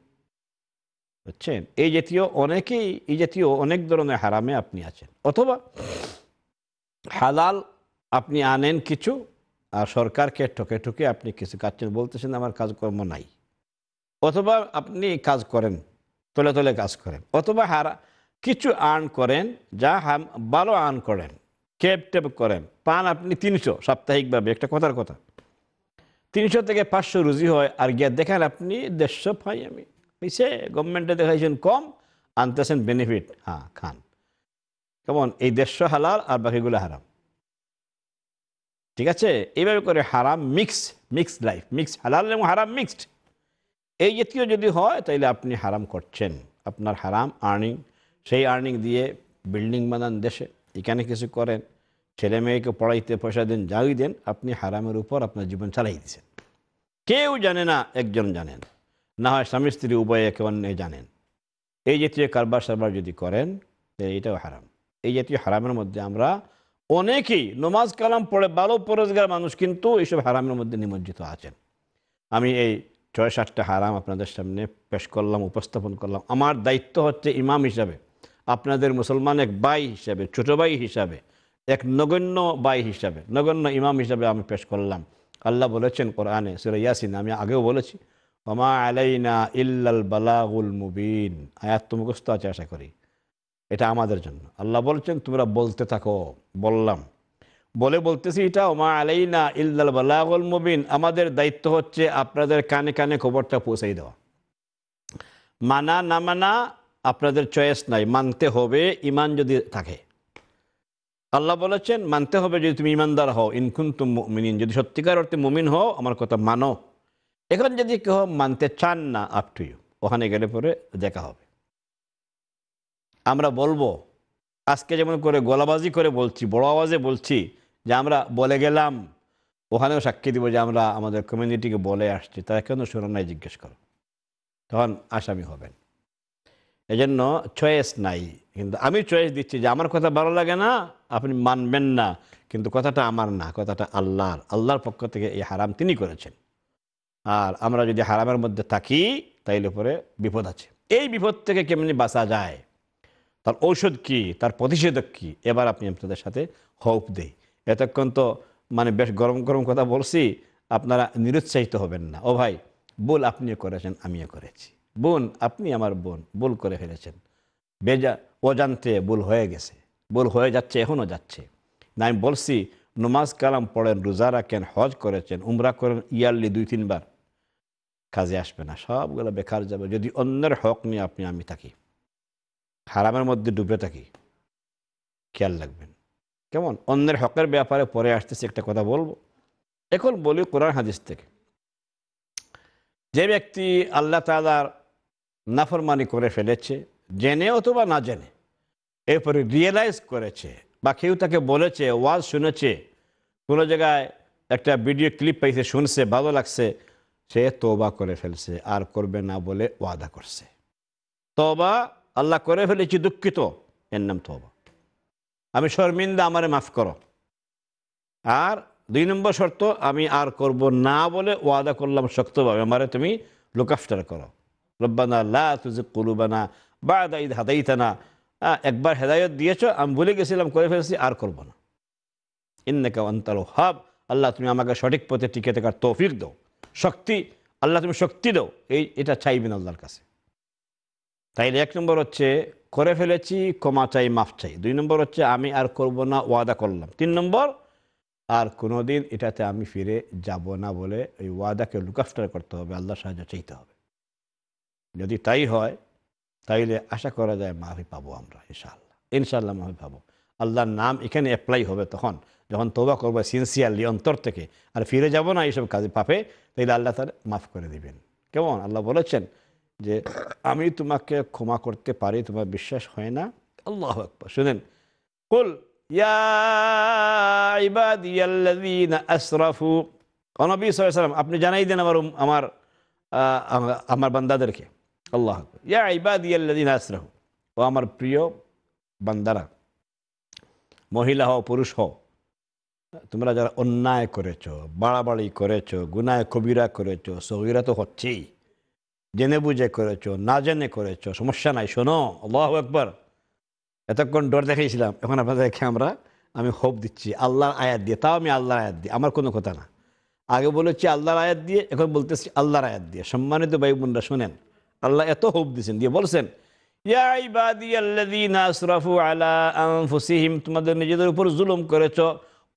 বুঝছেন এই জাতীয় অনেকেই এই জাতীয় অনেক ধরনের হারামে আপনি আছেন অথবা হালাল আপনি আনেন কিছু আর সরকারকে ঠকে ঠকে আপনি কিছু কাটছেন বলতেছেন আমার কাজকর্ম নাই অথবা আপনি কাজ করেন তলে তলে কাজ করেন অথবা হারা কিছু আর্ন করেন যা হাম ভালো আর্ন করেন ক্যাব ট্যাব করেন পান আপনি তিনশো সাপ্তাহিকভাবে একটা কথার কথা তিনশো থেকে পাঁচশো রুজি হয় আর গিয়া দেখেন আপনি দেড়শো পাই আমি হয়েছে গভর্নমেন্টে দেখাইছেন কম আনতেছেন বেনিফিট হ্যাঁ খান কেমন এই দেড়শো হালাল আর বাকিগুলো হারাম ঠিক আছে এইভাবে করে হারাম মিক্স মিক্সড লাইফ মিক্স হালাল এবং হারাম মিক্সড এই জাতীয় যদি হয় তাইলে আপনি হারাম করছেন আপনার হারাম আর্নিং সেই আর্নিং দিয়ে বিল্ডিং বানান দেশে এখানে কিছু করেন ছেলে মেয়েকে পড়াইতে পয়সা দেন যাই দেন আপনি হারামের উপর আপনার জীবন চালাই দিচ্ছেন কেউ জানে না একজন জানেন না হয় স্বামী স্ত্রী উভয়ে একে অন্য জানেন এই জাতীয় কারবার সারবার যদি করেন তাহলে এটাও হারাম এই জাতীয় হারামের মধ্যে আমরা অনেকেই নমাজ কালাম পড়ে ভালো পরেজগার মানুষ কিন্তু এইসব হারামের মধ্যে নিমজ্জিত আছেন আমি এই ছয় সাতটা হারাম আপনাদের সামনে পেশ করলাম উপস্থাপন করলাম আমার দায়িত্ব হচ্ছে ইমাম হিসাবে আপনাদের মুসলমান এক বাই হিসাবে ছোট ভাই হিসাবে এক নগণ্য বাই হিসাবে নগণ্য ইমাম হিসাবে আমি পেশ করলাম আল্লাহ বলেছেন কোরআনে সুরে ইয়াসিন আমি আগেও বলেছি ওমা আলাইনা ইল্লাল বালাগুল মুবিন আয়াত মুখস্থ আছে আশা করি এটা আমাদের জন্য আল্লাহ বলছেন তোমরা বলতে থাকো বললাম বলে বলতেছি এটা ওমা আলাইনা ইল্লাল বালাগল মুবিন আমাদের দায়িত্ব হচ্ছে আপনাদের কানে কানে খবরটা পৌঁছাই দেওয়া মানা না মানা আপনাদের চয়েস নাই মানতে হবে ইমান যদি থাকে আল্লাহ বলেছেন মানতে হবে যদি তুমি ইমানদার হও ইনকুন তুম যদি সত্যিকার অর্থে মুমিন হও আমার কথা মানো এখন যদি কেউ মানতে চান না আপ টু ইউ ওখানে গেলে পরে দেখা হবে আমরা বলবো আজকে যেমন করে গোলাবাজি করে বলছি বড় আওয়াজে বলছি যে আমরা বলে গেলাম ওখানেও সাক্ষী দিব যে আমরা আমাদের কমিউনিটিকে বলে আসছি তারা কেন শোনানায় জিজ্ঞেস করো তখন আসামি হবেন এজন্য চয়েস নাই কিন্তু আমি চয়েস দিচ্ছি যে আমার কথা ভালো লাগে না আপনি মানবেন না কিন্তু কথাটা আমার না কথাটা আল্লাহর আল্লাহর পক্ষ থেকে এই হারাম তিনি করেছেন আর আমরা যদি হারামের মধ্যে থাকি তাইলে পরে বিপদ আছে এই বিপদ থেকে কেমনি বাঁচা যায় তার ঔষধ কি তার প্রতিষেধক কি এবার আপনি আপনাদের সাথে হোপ দেই এতক্ষণ তো মানে বেশ গরম গরম কথা বলছি আপনারা নিরুৎসাহিত হবেন না ও ভাই বল আপনিও করেছেন আমিও করেছি বোন আপনি আমার বোন বল করে ফেলেছেন বেজা অজান্তে ভুল হয়ে গেছে ভুল হয়ে যাচ্ছে এখনও যাচ্ছে না আমি বলছি নমাজ কালাম পড়েন রোজা রাখেন হজ করেছেন উমরা করেন ইয়ারলি দুই তিনবার কাজে আসবে না সবগুলো বেকার যাবে যদি অন্যের হক নিয়ে আপনি আমি থাকি হারামের মধ্যে ডুবে থাকি খেয়াল রাখবেন কেমন অন্যের হকের ব্যাপারে পরে আসতেছে একটা কথা বলবো এখন বলি কোরআন হাদিস থেকে যে ব্যক্তি আল্লাহ তালার নাফরমানি করে ফেলেছে জেনে অথবা না জেনে এরপরে রিয়েলাইজ করেছে বা কেউ তাকে বলেছে ওয়াজ শুনেছে কোনো জায়গায় একটা ভিডিও ক্লিপ পাইছে শুনছে ভালো লাগছে সে তোবা করে ফেলছে আর করবে না বলে ওয়াদা করছে তবা আল্লাহ করে ফেলেছি দুঃখিত এর নাম তবা আমি শর্মিন্দা আমারে মাফ করো আর দুই নম্বর শর্ত আমি আর করব না বলে ওয়াদা করলাম শক্তভাবে আমারে তুমি লুকাফটার করো রব্বানা লা তুজি কুলুবানা বা দাইদ হাদাইতানা একবার হেদায়ত দিয়েছ আমি ভুলে গেছিলাম করে ফেলেছি আর করব না ইন্নাকা অন্তর হাব আল্লাহ তুমি আমাকে সঠিক পথে টিকে থাকার তৌফিক দাও শক্তি আল্লাহ তুমি শক্তি দাও এই এটা চাইবেন আল্লাহর কাছে তাইলে এক নম্বর হচ্ছে করে ফেলেছি ক্ষমা চাই মাফ চাই দুই নম্বর হচ্ছে আমি আর করব না ওয়াদা করলাম তিন নম্বর আর কোনো দিন এটাতে আমি ফিরে যাব না বলে ওই ওয়াদাকে লুকাফটার করতে হবে আল্লাহ সাহায্য চাইতে হবে যদি তাই হয় তাইলে আশা করা যায় মাফি পাবো আমরা ইনশাআল্লাহ ইনশাল্লাহ মাফি পাবো আল্লাহর নাম এখানে অ্যাপ্লাই হবে তখন যখন তোবা করবো সিনসিয়ারলি অন্তর থেকে আর ফিরে যাব না এইসব কাজে পাপে তাইলে আল্লাহ তার মাফ করে দিবেন কেমন আল্লাহ বলেছেন যে আমি তোমাকে ক্ষমা করতে পারি তোমার বিশ্বাস হয় না আল্লাহ আকবর শুনেন কুল আপনি জানাই দেন আমার আমার আমার বান্দাদেরকে আল্লাহ ইয়া আসরাহু ও আমার প্রিয় বান্দারা মহিলা হও পুরুষ হও তোমরা যারা অন্যায় করেছ বাড়াবাড়ি করেছ গুনায় কবিরা করেছ সগিরা তো হচ্ছেই জেনে বুঝে করেছ না জেনে করেছ সমস্যা নাই শোনো আল্লাহ একবার এতক্ষণ ডর দেখিয়েছিলাম এখন আপনাদেরকে আমরা আমি হোপ দিচ্ছি আল্লাহর আয়াত দিয়ে তাও আমি আল্লাহর আয়াত দিই আমার কোনো কথা না আগে বলেছি আল্লাহর আয়াত দিয়ে এখন বলতেছি আল্লাহর আয়াত দিয়ে সম্মানিত ভাই বোনরা শোনেন আল্লাহ এত হোপ দিচ্ছেন দিয়ে বলছেন তোমাদের নিজেদের উপর জুলুম করেছ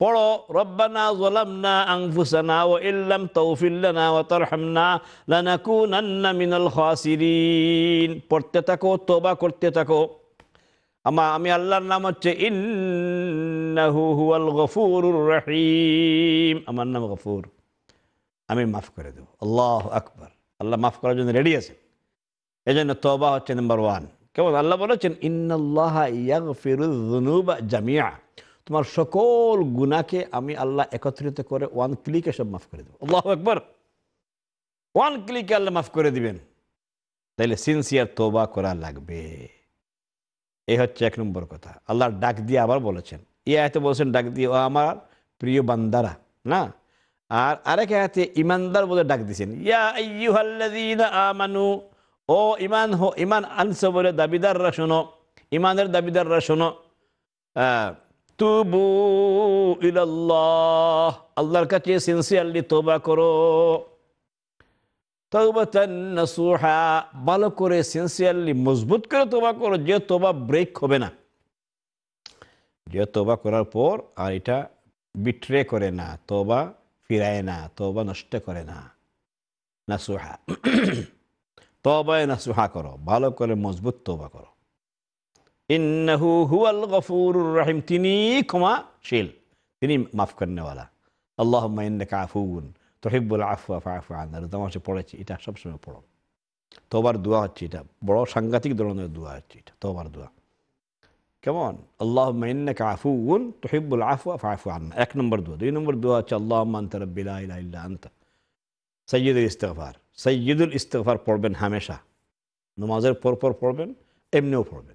পড়ো রব্বানা জলামনা আংফুসানা ও ইল্লাম তৌফিল্লানা ও তরহামনা লানাকুনান্না মিনাল খাসিরিন পড়তে থাকো তোবা করতে থাকো আমা আমি আল্লাহর নাম হচ্ছে ইন্নাহু হুয়াল গফুরুর রহিম আমার নাম গফুর আমি মাফ করে দেব আল্লাহ আকবর আল্লাহ মাফ করার জন্য রেডি আছে এই জন্য তবা হচ্ছে নাম্বার ওয়ান কেমন আল্লাহ বলেছেন ইন্নাল্লাহ ইয়াগফিরুজ যুনুবা জামিয়া তোমার সকল গুণাকে আমি আল্লাহ একত্রিত করে ওয়ান ক্লিকে সব মাফ করে দেবো আল্লাহ একবার ওয়ান ক্লিকে আল্লাহ মাফ করে দিবেন তাইলে সিনসিয়ার তোবা করা লাগবে এই হচ্ছে এক নম্বর কথা আল্লাহ ডাক দিয়ে আবার বলেছেন ইয়াতে আয়তে বলছেন ডাক দিয়ে ও আমার প্রিয় বান্দারা না আর আরেক হাতে ইমানদার বলে ডাক দিয়েছেন ইয়া আমানু ও ইমান হো ইমান আনসো বলে দাবিদাররা শোনো ইমানের দাবিদাররা শোনো তুবু ইলাল্লাহ আল্লাহর কাছে সিনসিয়ারলি তোবা করো তৌবাতুহা ভালো করে সিনসিয়ারলি মজবুত করে তোবা করো যে তোবা ব্রেক হবে না যে তোবা করার পর আর এটা বিট্রে করে না তোবা ফিরায় না তোবা নষ্ট করে না নাসুহা তবায় না নাসুহা করো ভালো করে মজবুত তোবা করো ইন্নাহু হুয়াল গফুর রাহিম তিনি ক্ষমাশীল তিনি মাফ করেনেওয়ালা আল্লাহ মাইন্নাকা আফুন তহিবুল আফুয়া ফাফু আন্দার তোমার পড়েছি এটা সবসময় পড়ো তোবার দোয়া হচ্ছে এটা বড় সাংঘাতিক ধরনের দোয়া হচ্ছে এটা তোবার দোয়া কেমন আল্লাহ মাইন্নাকা আফুন তহিবুল আফুয়া ফাফু আন্না এক নম্বর দোয়া দুই নম্বর দোয়া হচ্ছে আল্লাহ মান্তা রব্বিলা ইলা ইল্লা আন্তা সৈয়দুল ইস্তফার সৈয়দুল ইস্তফার পড়বেন হামেশা নমাজের পর পর পড়বেন এমনিও পড়বেন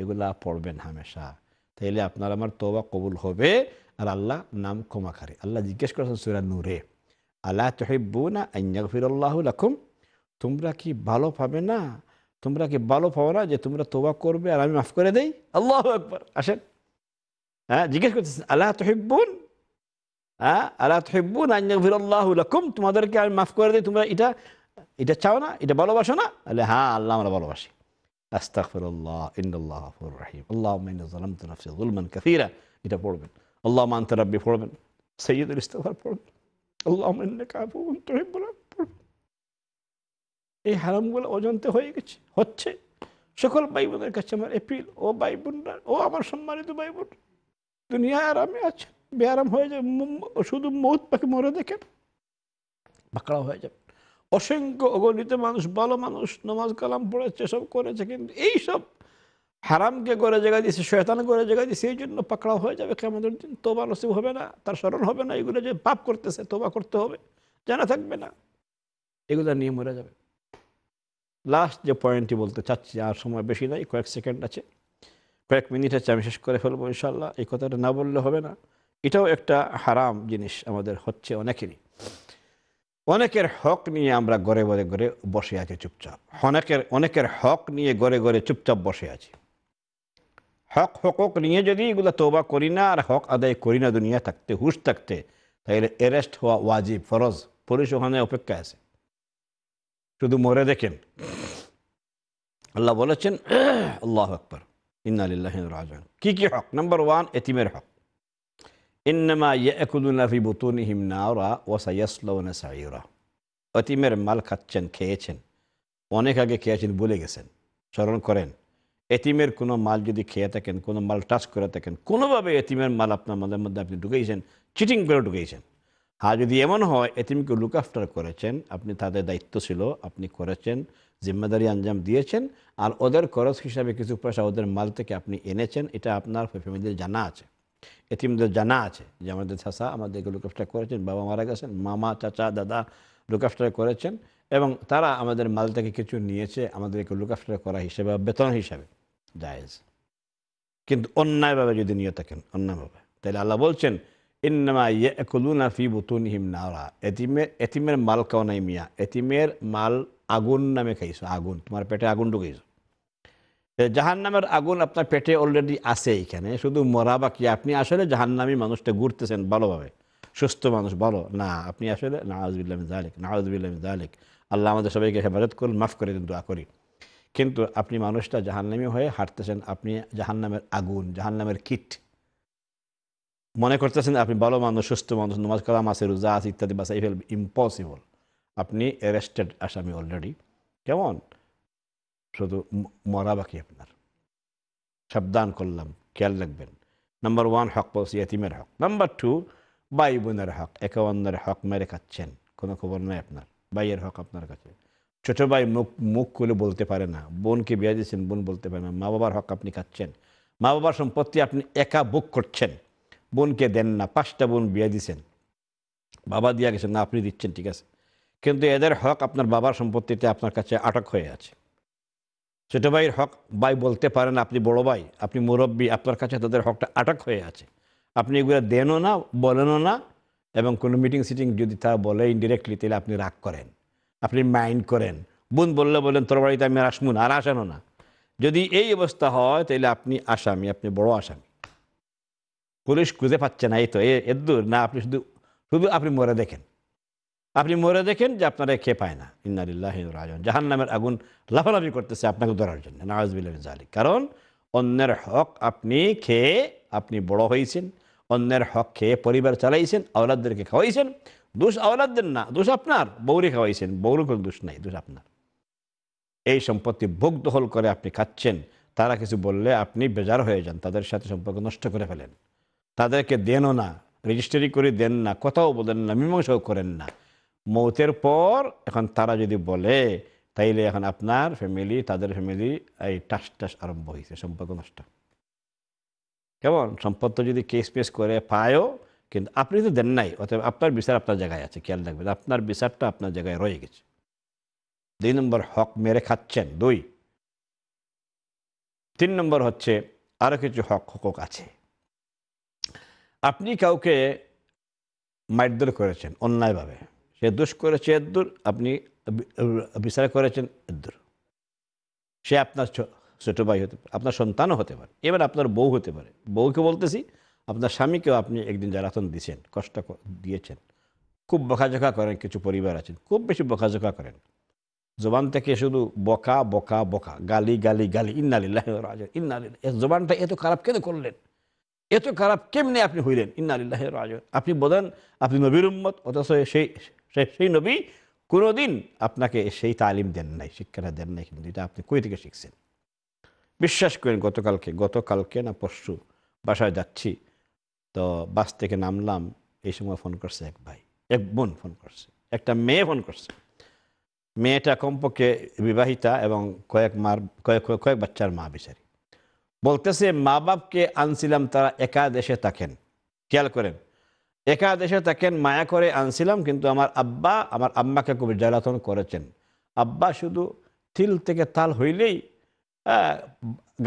এগুলা পড়বেন হামেশা তাইলে আপনার আমার তোবা কবুল হবে আর আল্লাহ নাম ক্ষমাকারী আল্লাহ জিজ্ঞেস করেছেন সুরা নূরে আল্লাহ তহিবুনা না ফিরল্লাহ তোমরা কি ভালো পাবে না তোমরা কি ভালো পাবো না যে তোমরা তোবা করবে আর আমি মাফ করে দেই আল্লাহ একবার আসেন হ্যাঁ জিজ্ঞেস করতেছেন আল্লাহ তহিবুন হ্যাঁ আল্লাহ তহিবুন আঞ্জাফির আল্লাহ লাকুম তোমাদেরকে আমি মাফ করে দিই তোমরা এটা এটা চাও না এটা ভালোবাসো না তাহলে হ্যাঁ আল্লাহ আমরা ভালোবাসি আস্তাকফির আল্লাহ ইন্দাল্লাহ রাহিম আল্লাহ জালাম তনাফসি জুলমান কাসিরা এটা পড়বেন আল্লাহ মান তরাব্বি পড়বেন সৈয়দুল ইস্তফার পড়বেন আল্লাহ পড়বেন এই হয়ে গেছে হচ্ছে সকল ভাই বোনের কাছে আমার এপিল ও ভাই বোনরা ও আমার সম্মানিত ভাই বোন দুনিয়া আরামে আছে বেআরাম হয়ে যাবে শুধু মৌত পাখি মরে দেখেন বাঁকড়া হয়ে যাবে অসংখ্য অগণিত মানুষ ভালো মানুষ নমাজ কালাম পড়েছে সব করেছে কিন্তু এই সব হারামকে করে জায়গা দিয়েছে শয়তান করে জায়গা দিয়েছে এই জন্য পাকড়া হয়ে যাবে কেমন দিন তোবা নসিব হবে না তার স্মরণ হবে না এগুলো যে পাপ করতেছে তোবা করতে হবে জানা থাকবে না এগুলো নিয়ে মরে যাবে লাস্ট যে পয়েন্টটি বলতে চাচ্ছি আর সময় বেশি নাই কয়েক সেকেন্ড আছে কয়েক মিনিট আছে আমি শেষ করে ফেলবো ইনশাল্লাহ এই কথাটা না বললে হবে না এটাও একটা হারাম জিনিস আমাদের হচ্ছে অনেকেরই অনেকের হক নিয়ে আমরা গড়ে গড়ে গড়ে বসে আছি চুপচাপ অনেকের অনেকের হক নিয়ে গড়ে গড়ে চুপচাপ বসে আছি হক হকক নিয়ে যদি এগুলো তোবা করি না আর হক আদায় করি না দুনিয়া থাকতে হুশ থাকতে তাহলে অ্যারেস্ট হওয়া ওয়াজিব ফরজ পুলিশ ওখানে অপেক্ষা আছে শুধু মরে দেখেন আল্লাহ বলেছেন আল্লাহ আকবর ইন্নালিল্লাহ রাজন কী কী হক নাম্বার ওয়ান এতিমের হক অতিমের মাল খাচ্ছেন খেয়েছেন অনেক আগে খেয়েছেন বলে গেছেন স্মরণ করেন এতিমের কোনো মাল যদি খেয়ে থাকেন কোনো মাল টাচ করে থাকেন কোনোভাবে এতিমের মাল আপনার মালের মধ্যে আপনি ঢুকেছেন চিটিং করে ঢুকেছেন হ্যাঁ যদি এমন হয় এতিমকে লুক আফটার করেছেন আপনি তাদের দায়িত্ব ছিল আপনি করেছেন জিম্মাদারি আঞ্জাম দিয়েছেন আর ওদের খরচ হিসাবে কিছু পয়সা ওদের মাল থেকে আপনি এনেছেন এটা আপনার ফ্যামিলির জানা আছে এটিমদের জানা আছে যে আমাদের চাষা আমাদেরকে লুকাফটা করেছেন বাবা মারা গেছেন মামা চাচা দাদা লুকাফটা করেছেন এবং তারা আমাদের মাল থেকে কিছু নিয়েছে আমাদেরকে লুকাফটা করা হিসেবে বেতন হিসাবে জায়েজ কিন্তু অন্যায়ভাবে যদি নিয়ে থাকেন অন্যায়ভাবে তাহলে আল্লাহ বলছেন ইন্নামা না ফি বুতুন হিম নাওরা এতিমের এতিমের মাল কেউ নাই মিয়া এতিমের মাল আগুন নামে খাইছো আগুন তোমার পেটে আগুন ঢুকাইছো জাহান্নামের আগুন আপনার পেটে অলরেডি আছে এখানে শুধু মরা কি আপনি আসলে জাহান্নামী মানুষটা ঘুরতেছেন ভালোভাবে সুস্থ মানুষ বলো না আপনি আসলে নাহাজবিল্লাম জালেক নাহাজবিল্লাম জালেক আল্লাহ আমাদের সবাইকে হেফাজত করুন মাফ করে দিন দোয়া করি কিন্তু আপনি মানুষটা জাহান্নামী হয়ে হাঁটতেছেন আপনি জাহান্নামের আগুন জাহান্নামের কিট মনে করতেছেন আপনি ভালো মানুষ সুস্থ মানুষ নমাজ কালাম আছে রোজা আছে ইত্যাদি বাসা ফেল ইম্পসিবল আপনি অ্যারেস্টেড আসামি অলরেডি কেমন শুধু মরা বাকি আপনার সাবধান করলাম খেয়াল রাখবেন নাম্বার ওয়ান হক বলছি এতিমের হক নাম্বার টু ভাই বোনের হক একে অন্যের হক মেরে খাচ্ছেন কোনো খবর নাই আপনার ভাইয়ের হক আপনার কাছে ছোটো ভাই মুখ মুখ খুলে বলতে পারে না বোনকে বিয়ে দিয়েছেন বোন বলতে পারে না মা বাবার হক আপনি খাচ্ছেন মা বাবার সম্পত্তি আপনি একা বুক করছেন বোনকে দেন না পাঁচটা বোন বিয়ে দিয়েছেন বাবা দিয়ে গেছেন না আপনি দিচ্ছেন ঠিক আছে কিন্তু এদের হক আপনার বাবার সম্পত্তিতে আপনার কাছে আটক হয়ে আছে ছোটো ভাইয়ের হক ভাই বলতে পারেন আপনি বড় ভাই আপনি মুরব্বী আপনার কাছে তাদের হকটা আটক হয়ে আছে আপনি এগুলো দেনও না বলেনও না এবং কোনো মিটিং সিটিং যদি তা বলে ইনডিরেক্টলি তাহলে আপনি রাগ করেন আপনি মাইন্ড করেন বোন বললে বলেন তোর বাড়িতে আমি আসবো না আর আসানো না যদি এই অবস্থা হয় তাহলে আপনি আসামি আপনি বড় আসামি পুলিশ খুঁজে পাচ্ছে না এই তো এর না আপনি শুধু শুধু আপনি মরে দেখেন আপনি মরে দেখেন যে আপনারা খেয়ে পায় না ইন্নারিল্লাহ রাজন জাহান নামের আগুন লাফালাফি করতেছে আপনাকে ধরার জন্য নওয়াজবিল্লাহ জালিক কারণ অন্যের হক আপনি খেয়ে আপনি বড় হয়েছেন অন্যের হক খেয়ে পরিবার চালাইছেন আওলাদদেরকে খাওয়াইছেন দোষ আওলাদদের না দোষ আপনার বৌরে খাওয়াইছেন বৌরে কোনো দোষ নাই দোষ আপনার এই সম্পত্তি ভোগ দখল করে আপনি খাচ্ছেন তারা কিছু বললে আপনি বেজার হয়ে যান তাদের সাথে সম্পর্ক নষ্ট করে ফেলেন তাদেরকে দেনও না রেজিস্ট্রি করে দেন না কথাও বলেন না মীমাংসাও করেন না মৌতের পর এখন তারা যদি বলে তাইলে এখন আপনার ফ্যামিলি তাদের ফ্যামিলি এই টাস টাস আরম্ভ হয়েছে সম্পর্ক নষ্ট কেমন সম্পদ যদি কেস পেস করে পায়ও কিন্তু আপনি তো দেন নাই অথবা আপনার বিচার আপনার জায়গায় আছে খেয়াল রাখবেন আপনার বিচারটা আপনার জায়গায় রয়ে গেছে দুই নম্বর হক মেরে খাচ্ছেন দুই তিন নম্বর হচ্ছে আরও কিছু হক হকক আছে আপনি কাউকে মারধর করেছেন অন্যায়ভাবে সে দোষ করেছে এদ্দুর আপনি বিচার করেছেন এদ্দুর সে আপনার ছোট ভাই হতে পারে আপনার সন্তানও হতে পারে এবার আপনার বউ হতে পারে বউকে বলতেছি আপনার স্বামীকেও আপনি একদিন জ্বালাতন দিয়েছেন কষ্ট দিয়েছেন খুব বকাঝোকা করেন কিছু পরিবার আছেন খুব বেশি বকাঝোকা করেন জবান থেকে শুধু বকা বকা বকা গালি গালি গালি ইন্নালিল্লাহ ইন্নালিল্লাহ জবানটা এত খারাপ কেন করলেন এত খারাপ কেমনে আপনি হইলেন ইন্নালিল্লাহ রাজ আপনি বলেন আপনি নবীর উম্মত অথচ সেই সেই নবী কোনোদিন আপনাকে সেই তালিম দেন নাই শিক্ষাটা দেন নাই কিন্তু এটা আপনি কই থেকে শিখছেন বিশ্বাস করেন গতকালকে গতকালকে না পরশু বাসায় যাচ্ছি তো বাস থেকে নামলাম এই সময় ফোন করছে এক ভাই এক বোন ফোন করছে একটা মেয়ে ফোন করছে মেয়েটা কমপক্ষে বিবাহিতা এবং কয়েক মার কয়েক কয়েক বাচ্চার মা বিচারি বলতেছে মা বাপকে আনছিলাম তারা একা দেশে থাকেন খেয়াল করেন একা দেশে থাকেন মায়া করে আনছিলাম কিন্তু আমার আব্বা আমার আম্মাকে খুব জ্বালাতন করেছেন আব্বা শুধু থিল থেকে তাল হইলেই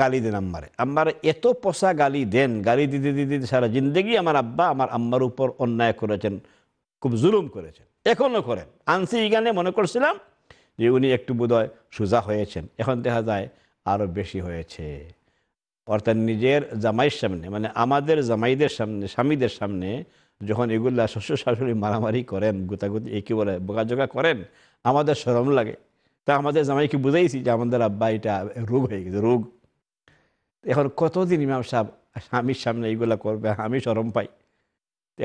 গালি দেন আম্মারে আম্মারে এত পোষা গালি দেন গালি দিদি দিদি সারা জিন্দগি আমার আব্বা আমার আম্মার উপর অন্যায় করেছেন খুব জুলুম করেছেন এখনও করেন আনসি এখানে মনে করছিলাম যে উনি একটু বোধহয় সোজা হয়েছেন এখন দেখা যায় আরও বেশি হয়েছে অর্থাৎ নিজের জামাইয়ের সামনে মানে আমাদের জামাইদের সামনে স্বামীদের সামনে যখন এগুলা শ্বশুর শাশুড়ি মারামারি করেন গুতাগুতি একে বলে বোকাজোকা করেন আমাদের সরম লাগে তা আমাদের জামাইকে বুঝাইছি যে আমাদের আব্বা এটা রোগ হয়ে গেছে রোগ এখন কতদিন ইমাম সাহেব স্বামীর সামনে এইগুলা করবে আমি সরম পাই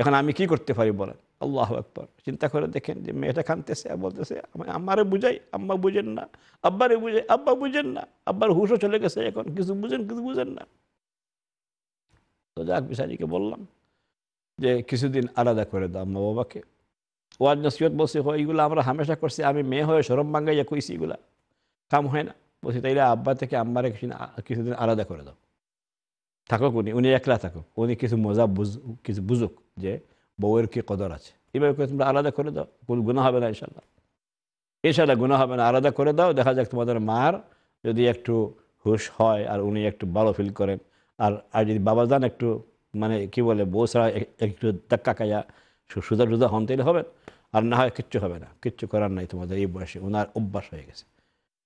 এখন আমি কি করতে পারি বলেন আল্লাহ একবার চিন্তা করে দেখেন যে মেয়েটা কানতেছে বলতেছে আমারে বুঝাই আম্মা বুঝেন না আব্বারে বুঝাই আব্বা বুঝেন না আব্বার হুশও চলে গেছে এখন কিছু বুঝেন কিছু বুঝেন না তো যাক বিচারিকে বললাম যে কিছুদিন আলাদা করে দাও আম্মা বাবাকে ওয়াজ নসিহত বলছে হয় এইগুলো আমরা হামেশা করছি আমি মেয়ে হয়ে সরম বাঙ্গাই যা কইছি এগুলা কাম হয় না বলছি তাইলে আব্বা থেকে আম্মারে কিছুদিন কিছুদিন আলাদা করে দাও থাকুক উনি উনি একলা থাকুক উনি কিছু মজা বুঝ কিছু বুঝুক যে বউয়ের কি কদর আছে এভাবে করে তোমরা আলাদা করে দাও কোনো গুণা হবে না ইনশাল্লাহ এছাড়া গুণা হবে না আলাদা করে দাও দেখা যাক তোমাদের মার যদি একটু হুশ হয় আর উনি একটু ভালো ফিল করেন আর আর যদি বাবা যান একটু মানে কি বলে বউ ছাড়া একটু ধাক্কা খাইয়া সুদা টুদা হন তাইলে হবেন আর না হয় কিচ্ছু হবে না কিচ্ছু করার নাই তোমাদের এই বয়সে ওনার অভ্যাস হয়ে গেছে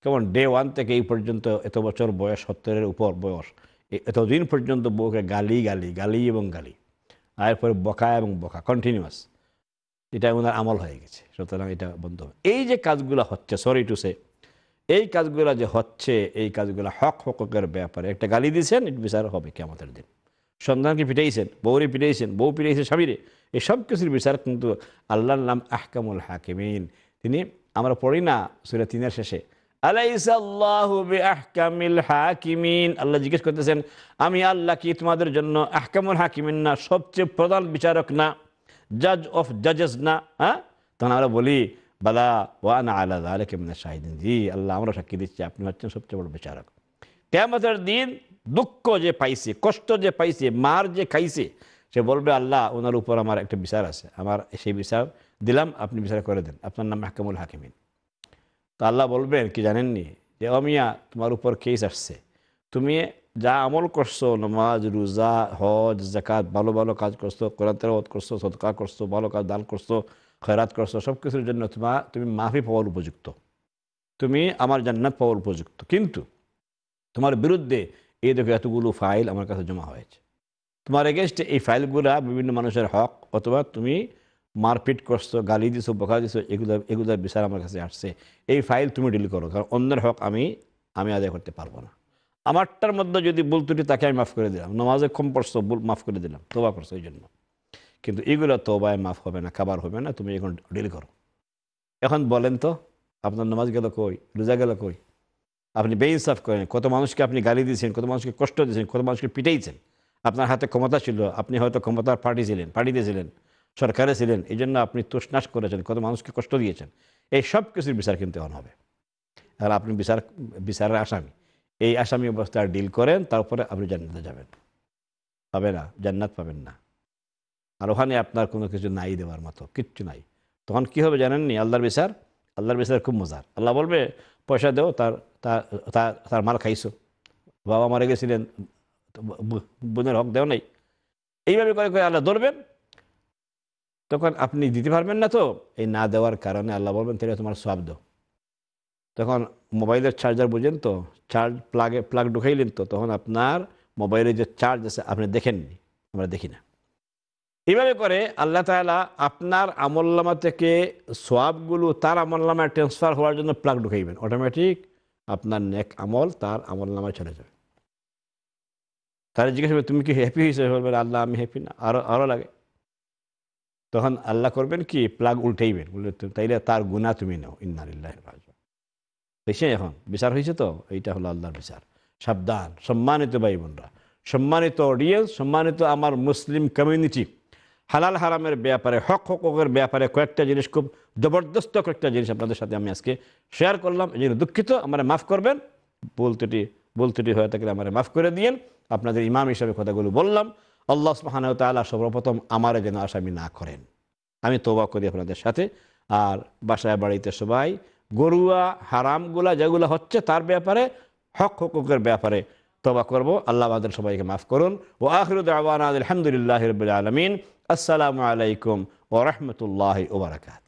কেমন ডে ওয়ান থেকে এই পর্যন্ত এত বছর বয়স সত্তরের উপর বয়স এতদিন পর্যন্ত বউকে গালি গালি গালি এবং গালি আর পরে বকা এবং বকা কন্টিনিউয়াস এটা ওনার আমল হয়ে গেছে সুতরাং এটা বন্ধ হবে এই যে কাজগুলো হচ্ছে সরি টু সে এই কাজগুলো যে হচ্ছে এই কাজগুলো হক হকের ব্যাপারে একটা গালি দিয়েছেন বিচার হবে কেমতের দিন সন্তানকে পিটাইছেন বউরে পিটাইছেন বউ পিটাইছে স্বামীরে এই সব কিছুর বিচার কিন্তু আল্লাহর নাম আহকামুল হাকিমিন তিনি আমরা পড়ি না সুরে তিনের শেষে আল্লাহ জিজ্ঞেস করতেছেন আমি আল্লাহ কি তোমাদের জন্য আহকামুল হাকিমিন না সবচেয়ে প্রধান বিচারক না জাজ অফ জাজেস না হ্যাঁ তখন আমরা বলি বালা ওয়ান আলাদা আলে কেমন শাহিদিন জি আল্লাহ আমরা সাক্ষী দিচ্ছি আপনি হচ্ছেন সবচেয়ে বড় বিচারক কেমতের দিন দুঃখ যে পাইছে কষ্ট যে পাইছে মার যে খাইছে সে বলবে আল্লাহ ওনার উপর আমার একটা বিচার আছে আমার সেই বিচার দিলাম আপনি বিচার করে দেন আপনার নাম হাকিমুল হাকিমিন তো আল্লাহ বলবেন কি জানেননি যে অমিয়া তোমার উপর কেস আসছে তুমি যা আমল করছো নমাজ রোজা হজ জাকাত ভালো ভালো কাজ করছো কোরআত করছো সদকা করছো ভালো কাজ দান করছো খয়রাত করছো সব কিছুর জন্য তোমার তুমি মাফি পাওয়ার উপযুক্ত তুমি আমার জান্নাত পাওয়ার উপযুক্ত কিন্তু তোমার বিরুদ্ধে এই দেখো এতগুলো ফাইল আমার কাছে জমা হয়েছে তোমার এগেনস্টে এই ফাইলগুলা বিভিন্ন মানুষের হক অথবা তুমি মারপিট করছো গালি দিছো বোকা দিছো এগুলো এগুলো বিচার আমার কাছে আসছে এই ফাইল তুমি ডিল করো কারণ অন্যের হক আমি আমি আদায় করতে পারবো না আমারটার মধ্যে যদি ভুল তুটি তাকে আমি মাফ করে দিলাম নমাজে কম পড়ছো ভুল মাফ করে দিলাম তোবা করছো এই জন্য কিন্তু এগুলো তোবায় মাফ হবে না খাবার হবে না তুমি এখন ডিল করো এখন বলেন তো আপনার নামাজ গেল কই রোজা গেল কই আপনি ইনসাফ করেন কত মানুষকে আপনি গালি দিয়েছেন কত মানুষকে কষ্ট দিয়েছেন কত মানুষকে পিটাইছেন আপনার হাতে ক্ষমতা ছিল আপনি হয়তো ক্ষমতার পাঠিয়েছিলেন পাঠিয়ে দিয়েছিলেন সরকারে ছিলেন এই জন্য আপনি তোষনাশ করেছেন কত মানুষকে কষ্ট দিয়েছেন এই সব কিছুর বিচার কিন্তু এখন হবে আর আপনি বিচার বিচারের আসামি এই আসামি অবস্থায় ডিল করেন তারপরে আপনি জান্নাতে যাবেন পাবে না জান্নাত পাবেন না আর ওখানে আপনার কোনো কিছু নাই দেওয়ার মতো কিচ্ছু নাই তখন কি হবে জানেননি আল্লাহর বিচার আল্লাহর বিচার খুব মজার আল্লাহ বলবে পয়সা দেও তার তার মাল খাইছো বাবা মারা গেছিলেন বোনের হক দেও নাই এইভাবে করে করে আল্লাহ ধরবেন তখন আপনি দিতে পারবেন না তো এই না দেওয়ার কারণে আল্লাহ বলবেন তাহলে তোমার সব দাও তখন মোবাইলের চার্জার বুঝেন তো চার্জ প্লাগে প্লাগ ঢুকাইলেন তো তখন আপনার মোবাইলের যে চার্জ আছে আপনি দেখেননি আমরা দেখি না এইভাবে করে আল্লাহ তালা আপনার আমল্লামা থেকে সোয়াবগুলো তার আমল্লামায় ট্রান্সফার হওয়ার জন্য প্লাগ ঢুকাইবেন অটোমেটিক আপনার নেক আমল তার আমল্লামায় চলে যাবে তাহলে জিজ্ঞেস করবে তুমি কি হ্যাপি হয়েছে বলবে আল্লাহ আমি হ্যাপি না আরও আরও লাগে তখন আল্লাহ করবেন কি প্লাগ উল্টাইবেন তাইলে তার গুণা তুমি নাও ইন্নারিল্লাহ হয়েছে এখন বিচার হয়েছে তো এইটা হলো আল্লাহর বিচার সাবধান সম্মানিত ভাই বোনরা সম্মানিত অডিয়েন্স সম্মানিত আমার মুসলিম কমিউনিটি হালাল হারামের ব্যাপারে হক হকের ব্যাপারে কয়েকটা জিনিস খুব জবরদস্ত কয়েকটা জিনিস আপনাদের সাথে আমি আজকে শেয়ার করলাম এই জন্য দুঃখিত আমার মাফ করবেন বলতেটি বলতেটি হয়ে থাকলে আমার মাফ করে দিয়েন আপনাদের ইমাম হিসাবে কথাগুলো বললাম আল্লাহ সুহানা তালা সর্বপ্রথম আমারও যেন আসামি না করেন আমি তোবা করি আপনাদের সাথে আর বাসায় বাড়িতে সবাই গরুয়া হারামগুলা যেগুলো হচ্ছে তার ব্যাপারে হক হকুকের ব্যাপারে তবা করবো আল্লাহ আমাদের সবাইকে মাফ করুন ও আখরুদ আলহামদুলিল্লাহ রবিল আলমিন আসসালামু আলাইকুম ও রহমতুল্লাহ ওবরাকাত